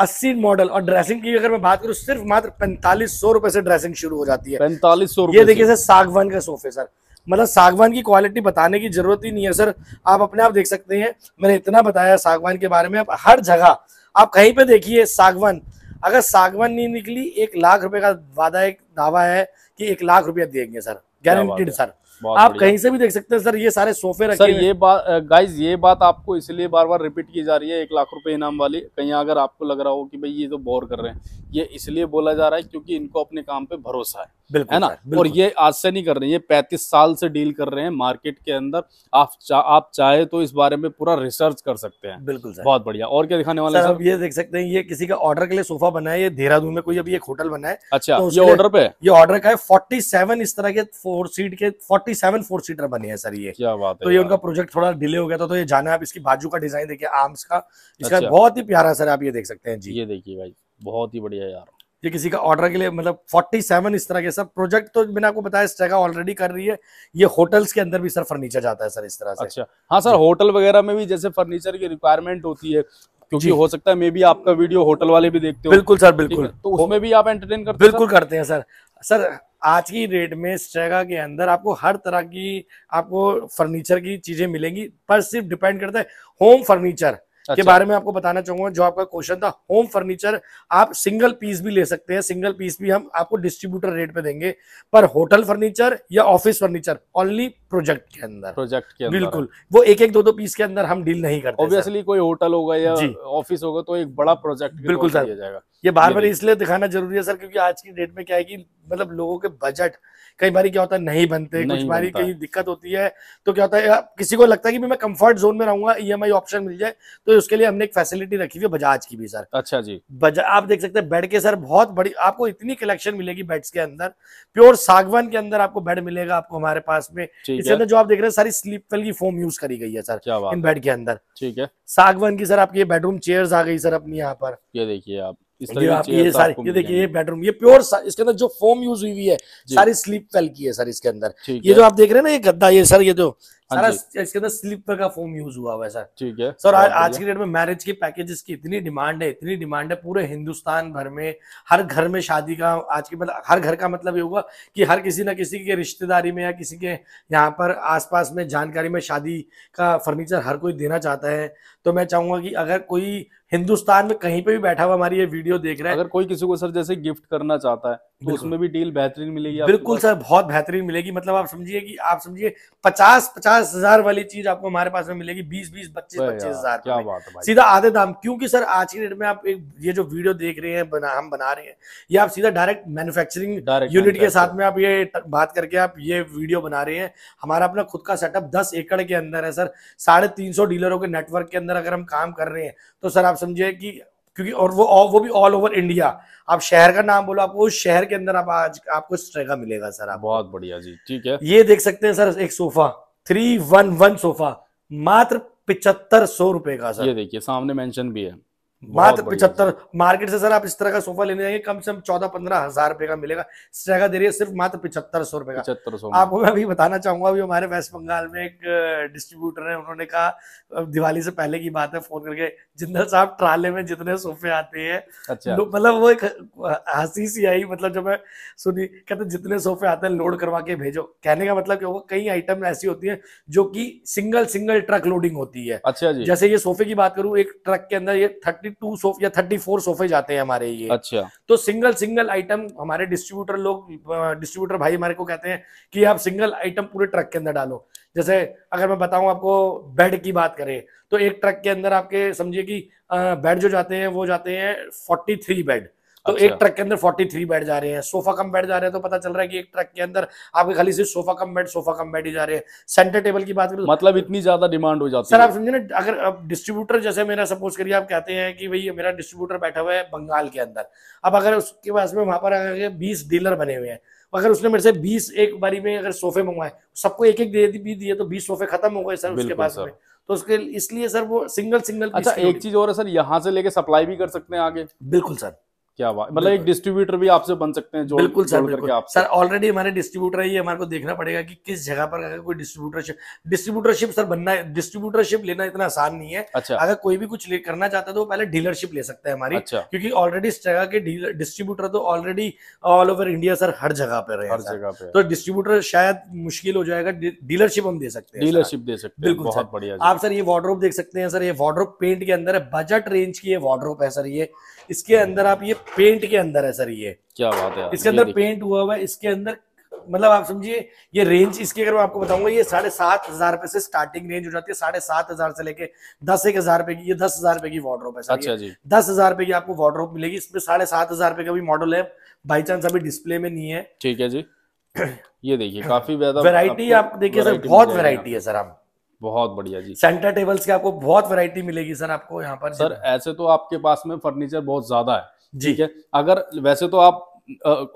A: अस्सी मॉडल और ड्रेसिंग की अगर मैं बात करूँ सिर्फ मात्र पैंतालीस सौ रुपए से ड्रेसिंग शुरू हो जाती है पैंतालीस सौ ये देखिए सर सागवान का सोफे सर मतलब सागवान की क्वालिटी बताने की जरूरत ही नहीं है सर आप अपने आप देख सकते हैं मैंने इतना बताया सागवान के बारे में आप हर जगह आप कहीं पे देखिए सागवान अगर सागवान नहीं निकली एक लाख रुपए का वादा एक दावा है कि एक लाख रुपया देंगे सर गारंटीड सर आप कहीं से भी देख सकते हैं सर ये सारे सोफे रखे सर ये
B: बात गाइज ये बात आपको इसलिए बार बार रिपीट की जा रही है एक लाख रुपए इनाम वाली कहीं अगर आपको लग रहा हो कि भाई ये तो बोर कर रहे हैं ये इसलिए बोला जा रहा है क्योंकि इनको अपने काम पे भरोसा है बिल्कुल है ना बिल्कुल। और ये आज से नहीं कर रहे हैं ये पैंतीस साल से डील कर रहे हैं मार्केट के अंदर आप चा, आप चाहे तो इस बारे में पूरा रिसर्च कर सकते हैं बिल्कुल सर बहुत बढ़िया और क्या दिखाने वाले सर, ये
A: देख सकते हैं ये किसी का ऑर्डर के लिए सोफा बना है ये देहरादून में कोई अभी एक होटल बना है अच्छा तो ये ऑर्डर पे ये ऑर्डर का है फोर्टी सेवन इस तरह के फोर सीट के फोर्टी सेवन फोर सीटर बने हैं सर ये क्या बात है तो ये उनका प्रोजेक्ट थोड़ा डिले हो गया था तो ये जाना आप इसकी बाजू का डिजाइन देखिए आर्म्स का इसका अच्छा। बहुत ही प्यारा सर आप ये देख सकते हैं जी ये देखिए भाई बहुत ही बढ़िया यार ये किसी का ऑर्डर के लिए मतलब 47 इस तरह के सर प्रोजेक्ट तो मैंने आपको बताया स्टेगा ऑलरेडी कर रही है ये होटल्स के अंदर भी सर फर्नीचर जाता है सर इस तरह से अच्छा हाँ सर होटल वगैरह में भी जैसे फर्नीचर
B: की रिक्वायरमेंट होती है क्योंकि हो सकता है मे भी आपका वीडियो होटल वाले भी देखते हो बिल्कुल सर बिल्कुल तो
A: उसमें भी आप एंटरटेन करते बिल्कुल करते हैं सर सर आज की रेट में स्ट्रेगा के अंदर आपको हर तरह की आपको फर्नीचर की चीजें मिलेंगी पर सिर्फ डिपेंड करता है होम फर्नीचर अच्छा। के बारे में आपको बताना चाहूंगा जो आपका क्वेश्चन था होम फर्नीचर आप सिंगल पीस भी ले सकते हैं सिंगल पीस भी हम आपको डिस्ट्रीब्यूटर रेट पे देंगे पर होटल फर्नीचर या ऑफिस फर्नीचर ओनली प्रोजेक्ट के अंदर प्रोजेक्ट के अंदर बिल्कुल वो एक एक दो दो पीस के अंदर हम डील नहीं करते ऑब्वियसली कोई होटल होगा या ऑफिस होगा तो एक बड़ा प्रोजेक्ट बिल्कुल सर जाएगा ये बार बार इसलिए दिखाना जरूरी है सर क्योंकि आज की डेट में क्या है कि मतलब लोगों के बजट कई बार क्या होता है नहीं बनते कुछ बार कहीं दिक्कत होती है तो क्या होता है किसी को लगता है कि मैं कंफर्ट जोन में रहूंगा ईएमआई e ऑप्शन मिल जाए तो उसके लिए हमने एक फैसिलिटी रखी हुई बजाज की भी सर अच्छा जी आप देख सकते हैं बेड के सर बहुत बड़ी आपको इतनी कलेक्शन मिलेगी बेड्स के अंदर प्योर सागवान के अंदर आपको बेड मिलेगा आपको हमारे पास में इसके अंदर जो आप देख रहे हैं सारी स्लीप की फोम यूज करी गई है सर इन बेड के अंदर ठीक है सागवन की सर आपकी बेडरूम चेयर आ गई सर अपनी यहाँ पर
B: ये देखिए आप ये आप ये तो ये देखिए ये
A: बेडरूम ये प्योर इसके अंदर जो फोम यूज हुई हुई है सारी स्लीप फैल की है सर इसके अंदर ये जो आप देख रहे हैं ना ये गद्दा ये सर ये जो हाँ सारा इसके अंदर स्लीपर का फोम यूज हुआ हुआ है सर ठीक है सर आज की डेट में मैरिज के पैकेजेस की इतनी डिमांड है इतनी डिमांड है पूरे हिंदुस्तान भर में हर घर में शादी का आज के मतलब हर घर का मतलब ये होगा कि हर किसी ना किसी के रिश्तेदारी में या किसी के यहाँ पर आसपास में जानकारी में शादी का फर्नीचर हर कोई देना चाहता है तो मैं चाहूंगा कि अगर कोई हिंदुस्तान में कहीं पे भी बैठा हुआ हमारी ये वीडियो देख रहा है अगर कोई किसी को सर जैसे गिफ्ट करना चाहता है तो उसमें भी डील बेहतरीन मिलेगी बिल्कुल सर बहुत बेहतरीन मिलेगी मतलब आप समझिए कि आप समझिए पचास पचास हजार वाली चीज आपको हमारे पास में मिलेगी बीस बीस पच्चीस पच्चीस हजार
B: क्या बात है सीधा
A: आधे दाम क्योंकि सर आज की डेट में आप एक ये जो वीडियो देख रहे हैं बना, हम बना रहे हैं ये आप सीधा डायरेक्ट मैन्युफैक्चरिंग यूनिट के साथ में आप ये बात करके आप ये वीडियो बना रहे हैं हमारा अपना खुद का सेटअप दस एकड़ के अंदर है सर साढ़े तीन सौ डीलरों के नेटवर्क के अंदर अगर हम काम कर रहे हैं तो सर आप समझिए कि क्योंकि और वो वो भी ऑल ओवर इंडिया आप शहर का नाम बोलो आपको उस शहर के अंदर आप आज आपको स्ट्रेगा मिलेगा सर आप बहुत बढ़िया जी ठीक है ये देख सकते हैं सर एक sofa three one one sofa मात्र पिचहत्तर सौ रुपए का सर ये देखिए सामने मेंशन भी है
B: मात्र पिछहत्तर
A: मार्केट से सर आप इस तरह का सोफा लेने जाएंगे कम से कम चौदह पंद्रह हजार रुपए का मिलेगा जगह दे रही है सिर्फ मात्र पिछहत्तर सौ रुपए का पिछहत्तर सौ आपको मैं अभी बताना चाहूंगा अभी हमारे वेस्ट बंगाल में एक डिस्ट्रीब्यूटर है उन्होंने कहा दिवाली से पहले की बात है फोन करके जिंदल साहब ट्राले में जितने सोफे आते हैं अच्छा। मतलब वो एक हंसी सी आई मतलब जब मैं सुनी कहते जितने सोफे आते हैं लोड करवा के भेजो कहने का मतलब क्या कई आइटम ऐसी होती है जो की सिंगल सिंगल ट्रक लोडिंग होती है
B: अच्छा जैसे
A: ये सोफे की बात करूँ एक ट्रक के अंदर ये थर्टी थर्टी टू सोफे या थर्टी फोर सोफे जाते हैं हमारे ये अच्छा तो सिंगल सिंगल आइटम हमारे डिस्ट्रीब्यूटर लोग डिस्ट्रीब्यूटर भाई हमारे को कहते हैं कि आप सिंगल आइटम पूरे ट्रक के अंदर डालो जैसे अगर मैं बताऊं आपको बेड की बात करें तो एक ट्रक के अंदर आपके समझिए कि बेड जो जाते हैं वो जाते हैं फोर्टी थ्री बेड तो अच्छा। एक ट्रक के अंदर 43 बैठ जा रहे हैं सोफा कम बैठ जा रहे हैं तो पता चल रहा है कि एक ट्रक के अंदर आपके खाली सिर्फ सोफा कम बैठ सोफा कम बैठ ही जा रहे हैं सेंटर टेबल की बात करें तो मतलब इतनी ज्यादा डिमांड हो जाती है सर आप समझे ना अगर डिस्ट्रीब्यूटर जैसे मेरा सपोज करिए आप कहते हैं कि भाई मेरा डिस्ट्रीब्यूटर बैठा हुआ है बंगाल के अंदर अब अगर उसके पास में वहां पर बीस डीलर बने हुए हैं अगर उसने मेरे से 20 एक बारी में अगर सोफे मंगवाए सबको एक एक दे भी दिए तो 20 सोफे खत्म हो गए सर उसके पास में तो उसके इसलिए सर वो सिंगल
B: सिंगल अच्छा एक चीज और है सर यहाँ से लेके सप्लाई भी कर सकते हैं आगे बिल्कुल सर क्या बात मतलब एक
A: डिस्ट्रीब्यूटर भी आपसे बन सकते हैं जो बिल्कुल सर बिल्कुल सर ऑलरेडी हमारे डिस्ट्रीब्यूटर ही ये हमारे को देखना पड़ेगा कि किस जगह पर अगर कोई डिस्ट्रीब्यूटरशिप डिस्ट्रीब्यूटरशिप सर बनना डिस्ट्रीब्यूटरशिप लेना इतना आसान नहीं है अच्छा अगर कोई भी कुछ करना चाहता है तो पहले डीलरशिप ले सकता है हमारी अच्छा। क्योंकि ऑलरेडी इस जगह के डिस्ट्रीब्यूटर तो already all over India sir हर जगह पर है हर जगह पे तो डिस्ट्रीब्यूटर शायद मुश्किल हो जाएगा डीलरशिप हम दे सकते हैं डीलरशिप दे सकते हैं बिल्कुल बहुत बढ़िया आप सर ये वार्ड्रोप देख सकते हैं सर ये वार्ड्रोप पेंट के अंदर है बजट रेंज की ये वार्ड्रोप है सर ये इसके अंदर आप ये पेंट के अंदर है सर ये
B: क्या बात है इसके अंदर
A: पेंट हुआ हुआ है इसके अंदर मतलब आप समझिए ये रेंज इसकी अगर मैं आपको बताऊंगा ये साढ़े सात हजार रुपए से स्टार्टिंग रेंज हो जाती है साढ़े सात हजार से लेके दस एक हजार रुपए की ये दस हजार रुपए की वार्ड्रोप है अच्छा जी दस हजार रुपए की आपको वार्ड्रोप मिलेगी इसमें साढ़े सात हजार रुपए का भी मॉडल है बाई चांस अभी डिस्प्ले में नहीं है ठीक है जी ये देखिए काफी ज्यादा वेरायटी आप देखिए सर बहुत वेरायटी है सर आप बहुत बढ़िया जी सेंटर टेबल्स की आपको बहुत वैरायटी
B: मिलेगी सर आपको यहाँ पर सर ऐसे तो आपके पास में फर्नीचर बहुत ज्यादा है ठीक है अगर वैसे तो आप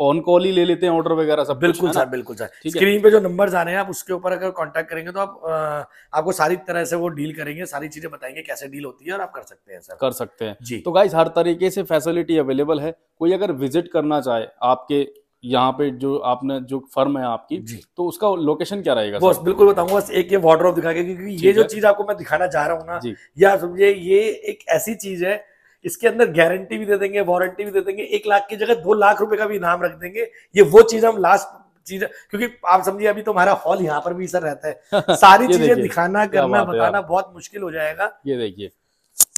B: ऑन कॉल ही ले लेते हैं ऑर्डर वगैरह सब बिल्कुल सर बिल्कुल सर स्क्रीन
A: पे जो नंबर आ रहे हैं आप उसके ऊपर अगर कांटेक्ट करेंगे तो आप आ, आपको सारी तरह से वो डील करेंगे सारी चीजें बताएंगे कैसे डील होती है और आप कर सकते हैं सर
B: कर सकते हैं जी तो गाइज हर तरीके से फैसिलिटी अवेलेबल है कोई अगर विजिट करना चाहे आपके यहाँ पे जो आपने जो फर्म है आपकी तो उसका लोकेशन क्या रहेगा बस बिल्कुल बताऊंगा बस
A: एक ये वार्ड्रोप दिखा के क्योंकि ये जो चीज आपको मैं दिखाना चाह रहा हूँ ना जी या समझिए ये एक ऐसी चीज है इसके अंदर गारंटी भी दे देंगे वारंटी भी दे देंगे एक लाख की जगह दो लाख रुपए का भी इनाम रख देंगे ये वो चीज हम लास्ट चीज क्योंकि आप समझिए अभी तो हमारा हॉल यहाँ पर भी सर रहता है सारी चीजें दिखाना करना बताना बहुत मुश्किल हो जाएगा
B: ये देखिए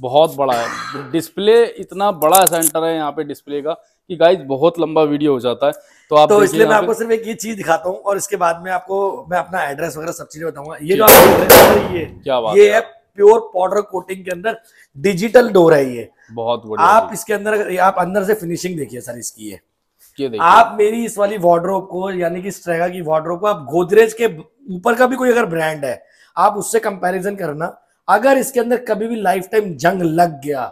B: बहुत बड़ा है डिस्प्ले इतना बड़ा सेंटर है यहाँ पे डिस्प्ले का कि गाइस बहुत लंबा वीडियो हो जाता है तो आप तो इसलिए मैं आपको
A: सिर्फ एक ये चीज दिखाता हूँ और इसके बाद में आपको मैं अपना एड्रेस वगैरह सब चीजें बताऊंगा ये जो आप ये क्या बात ये है प्योर पाउडर कोटिंग के अंदर डिजिटल डोर है ये बहुत बढ़िया आप इसके अंदर आप अंदर से फिनिशिंग देखिए सर इसकी ये आप मेरी इस वाली वार्ड्रोप को यानी कि स्ट्रेगा की वार्ड्रोप को आप गोदरेज के ऊपर का भी कोई अगर ब्रांड है आप उससे कंपैरिजन करना अगर इसके अंदर कभी भी लाइफ टाइम जंग लग गया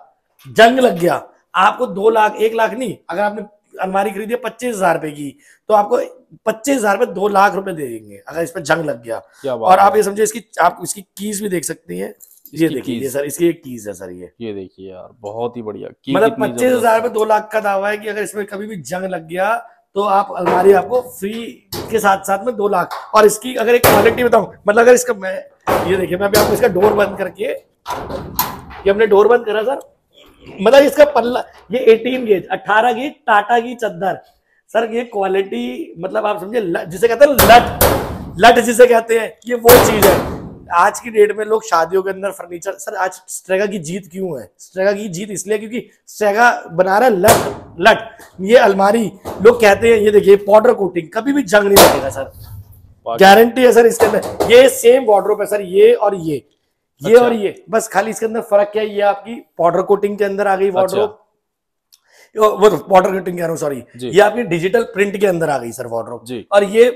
A: जंग लग गया आपको दो लाख एक लाख नहीं अगर आपने अलमारी खरीदी पच्चीस हजार रुपए की तो आपको पच्चीस हजार रुपए दो लाख रुपए दे देंगे अगर इस पर जंग लग गया और आप ये समझिए इसकी आप इसकी कीज भी देख सकती हैं ये देखिए सर इसकी एक
B: कीज है सर ये ये देखिए यार बहुत ही बढ़िया मतलब पच्चीस हजार
A: में दो लाख का दावा है कि अगर इसमें कभी भी जंग लग गया तो आप अलमारी आपको फ्री के साथ साथ में दो लाख और इसकी अगर एक क्वालिटी बताऊं मतलब अगर इसका मैं ये देखिए मैं अभी आपको इसका डोर बंद करके ये हमने डोर बंद करा सर मतलब इसका पल्ला ये 18 गेज 18 गेज टाटा की चद्दर सर ये क्वालिटी मतलब आप समझे जिसे कहते हैं लट लट जिसे कहते हैं ये वो चीज है आज की डेट में लोग शादियों के अंदर फर्नीचर सर आज स्ट्रेगा की जीत क्यों है स्ट्रेगा की जीत इसलिए क्योंकि स्ट्रेगा बना रहा है लट लट ये अलमारी लोग कहते हैं ये देखिए पाउडर कोटिंग कभी भी जंग नहीं लगेगा सर गारंटी है सर इसके अंदर ये सेम वार्ड्रोप है सर ये और ये ये अच्छा। और ये बस खाली इसके अंदर फर्क क्या है ये आपकी पाउडर कोटिंग के अंदर आ गई अच्छा। वो वाटर तो कटिंग कह रहा सॉरी ये आपकी डिजिटल प्रिंट के अंदर आ गई सर वार्ड्रोब और ये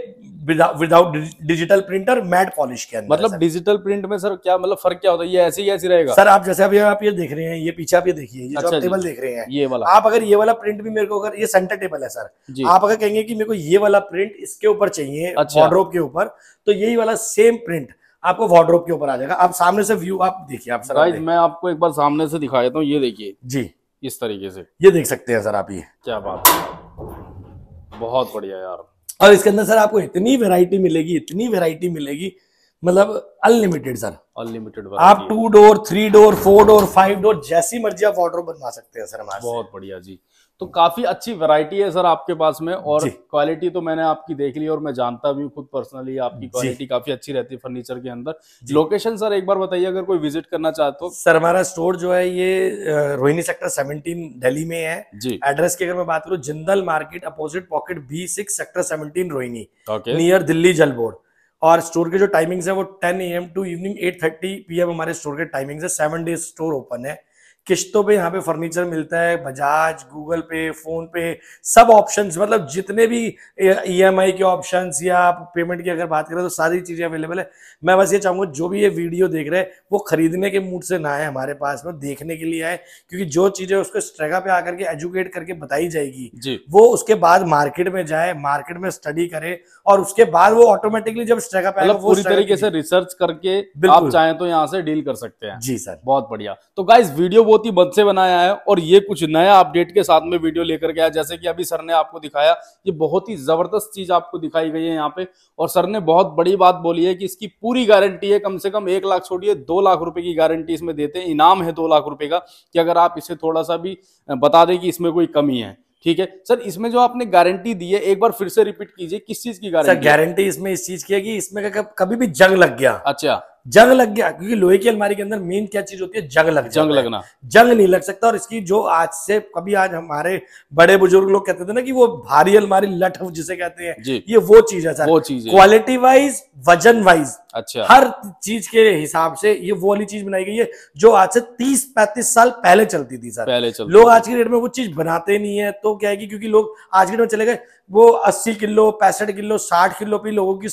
A: without digital printer matt polish के अंदर मतलब डिजिटल प्रिंट में सर
B: क्या मतलब फर्क क्या होता है ये ऐसे ही ऐसे
A: रहेगा सर आप जैसे अभी आप ये देख रहे हैं ये पीछे आप ये देखिए ये अच्छा टेबल देख रहे हैं ये वाला आप अगर ये वाला प्रिंट भी मेरे को अगर ये सेंटर टेबल है सर आप अगर कहेंगे की मेरे को ये वाला प्रिंट इसके ऊपर चाहिए वॉड्रोप अच्छा. के ऊपर तो यही वाला सेम प्रिंट आपको वार्ड्रोप के ऊपर आ जाएगा आप सामने से व्यू आप देखिए आप सर मैं आपको
B: एक बार सामने से दिखा देता हूँ ये देखिए जी इस तरीके से
A: ये देख सकते हैं सर आप ये
B: क्या बात है बहुत बढ़िया यार
A: और इसके अंदर सर आपको इतनी वेराइटी मिलेगी इतनी वेराइटी मिलेगी मतलब अनलिमिटेड सर अनलिमिटेड आप two door three door four door five door जैसी मर्जी आप ऑर्डर बनवा सकते हैं सर हमारे बहुत बढ़िया जी तो काफी अच्छी वैरायटी
B: है सर आपके पास में और क्वालिटी तो मैंने आपकी देख ली और मैं जानता भी हूँ खुद पर्सनली आपकी क्वालिटी काफी अच्छी रहती है फर्नीचर के अंदर लोकेशन सर एक बार बताइए अगर कोई विजिट करना चाहते हो तो। सर हमारा
A: स्टोर जो है ये रोहिणी सेक्टर सेवनटीन दिल्ली में है जी एड्रेस की अगर मैं बात करूँ Jindal market opposite pocket B six sector seventeen Rohini
B: near Delhi
A: Jal board और स्टोर के जो टाइमिंग्स है वो ten A M to evening eight thirty P M हमारे स्टोर के टाइमिंग्स है सेवन डेज स्टोर ओपन है किश्तों पे यहाँ पे फर्नीचर मिलता है बजाज गूगल पे फोन पे सब ऑप्शंस मतलब जितने भी ईएमआई e के ऑप्शंस या पेमेंट की अगर बात करें तो सारी चीज़ें अवेलेबल है मैं बस ये चाहूँगा जो भी ये वीडियो देख रहे हैं वो खरीदने के मूड से ना आए हमारे पास में देखने के लिए आए क्योंकि जो चीज़ें उसको स्ट्रेगा पे आकर के एजुकेट करके बताई जाएगी वो उसके बाद मार्केट में जाए मार्केट में स्टडी करे और उसके बाद वो ऑटोमेटिकली जब स्ट्रेगा पे मतलब पूरी तरीके से
B: रिसर्च करके आप चाहें तो यहाँ से डील कर सकते हैं जी सर बहुत बढ़िया तो गाइज वीडियो बहुत ही मन से बनाया है और ये कुछ नया अपडेट के साथ में वीडियो लेकर गया जैसे कि अभी सर ने आपको दिखाया ये बहुत ही जबरदस्त चीज आपको दिखाई गई है यहाँ पे और सर ने बहुत बड़ी बात बोली है कि इसकी पूरी गारंटी है कम से कम एक लाख छोड़िए दो लाख रुपए की गारंटी इसमें देते हैं इनाम है दो लाख रुपए का कि अगर आप इसे थोड़ा सा भी बता दें कि इसमें कोई कमी है ठीक है सर
A: इसमें जो आपने गारंटी दी है एक बार फिर से रिपीट कीजिए किस चीज की गारंटी सर गारंटी इसमें इस चीज की है कि इसमें कभी भी जंग लग गया अच्छा जंग लग गया क्योंकि लोहे की अलमारी के अंदर मेन क्या चीज होती है जंग लग जंग लगना जंग नहीं लग सकता और इसकी जो आज से कभी आज हमारे बड़े बुजुर्ग लोग कहते थे ना कि वो भारी अलमारी लठ जिसे कहते हैं ये वो चीज है सर वो चीज क्वालिटी वाइज वजन वाइज अच्छा हर चीज के हिसाब से ये वो वाली चीज बनाई गई है जो आज से तीस पैंतीस साल पहले चलती थी सर पहले चलती लोग आज के डेट में वो चीज बनाते नहीं है तो क्या है कि क्योंकि लोग आज के डेट में चले गए वो अस्सी किलो पैंसठ किलो साठ किलो भी लोगों की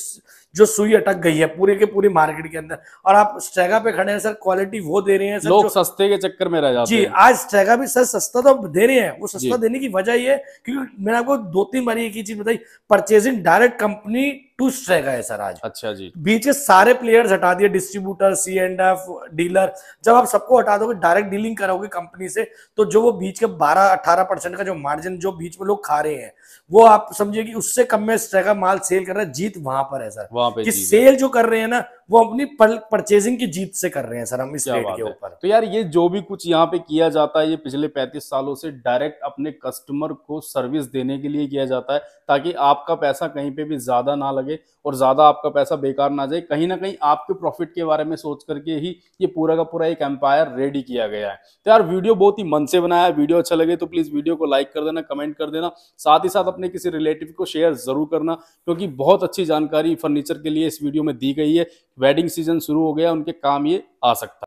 A: जो सुई अटक गई है पूरे के पूरी मार्केट के अंदर और आप स्ट्रेगा पे खड़े हैं सर क्वालिटी वो दे रहे हैं सर लोग सस्ते
B: के चक्कर में रह जाते जी हैं।
A: आज स्ट्रेगा भी सर सस्ता तो दे रहे हैं वो सस्ता देने की वजह ये क्योंकि मैंने आपको दो तीन बार एक ही चीज बताई purchasing direct company to Strega है सर आज अच्छा जी बीच के सारे प्लेयर्स हटा दिए distributor C and F dealer जब आप सबको हटा दोगे डायरेक्ट डीलिंग करोगे कंपनी से तो जो वो बीच के बारह अट्ठारह परसेंट का जो मार्जिन जो बीच में लोग खा रहे हैं वो आप समझिए कि उससे कम में माल सेल कर रहा है जीत वहां पर है सर वहां पे कि सेल जो कर रहे हैं ना वो अपनी परचेजिंग की जीत से कर रहे हैं सर हम इस रेट के ऊपर तो यार ये
B: जो भी कुछ यहाँ पे किया जाता है ये पिछले पैंतीस सालों से डायरेक्ट अपने कस्टमर को सर्विस देने के लिए किया जाता है ताकि आपका पैसा कहीं पे भी ज्यादा ना लगे और ज्यादा आपका पैसा बेकार ना जाए कहीं ना कहीं आपके प्रॉफिट के बारे में सोच करके ही ये पूरा का पूरा एक एम्पायर रेडी किया गया है तो यार वीडियो बहुत ही मन से बनाया वीडियो अच्छा लगे तो प्लीज वीडियो को लाइक कर देना कमेंट कर देना साथ ही साथ अपने किसी रिलेटिव को शेयर जरूर करना क्योंकि बहुत अच्छी जानकारी फर्नीचर के लिए इस वीडियो में दी गई है वेडिंग सीजन शुरू हो गया उनके काम ये आ सकता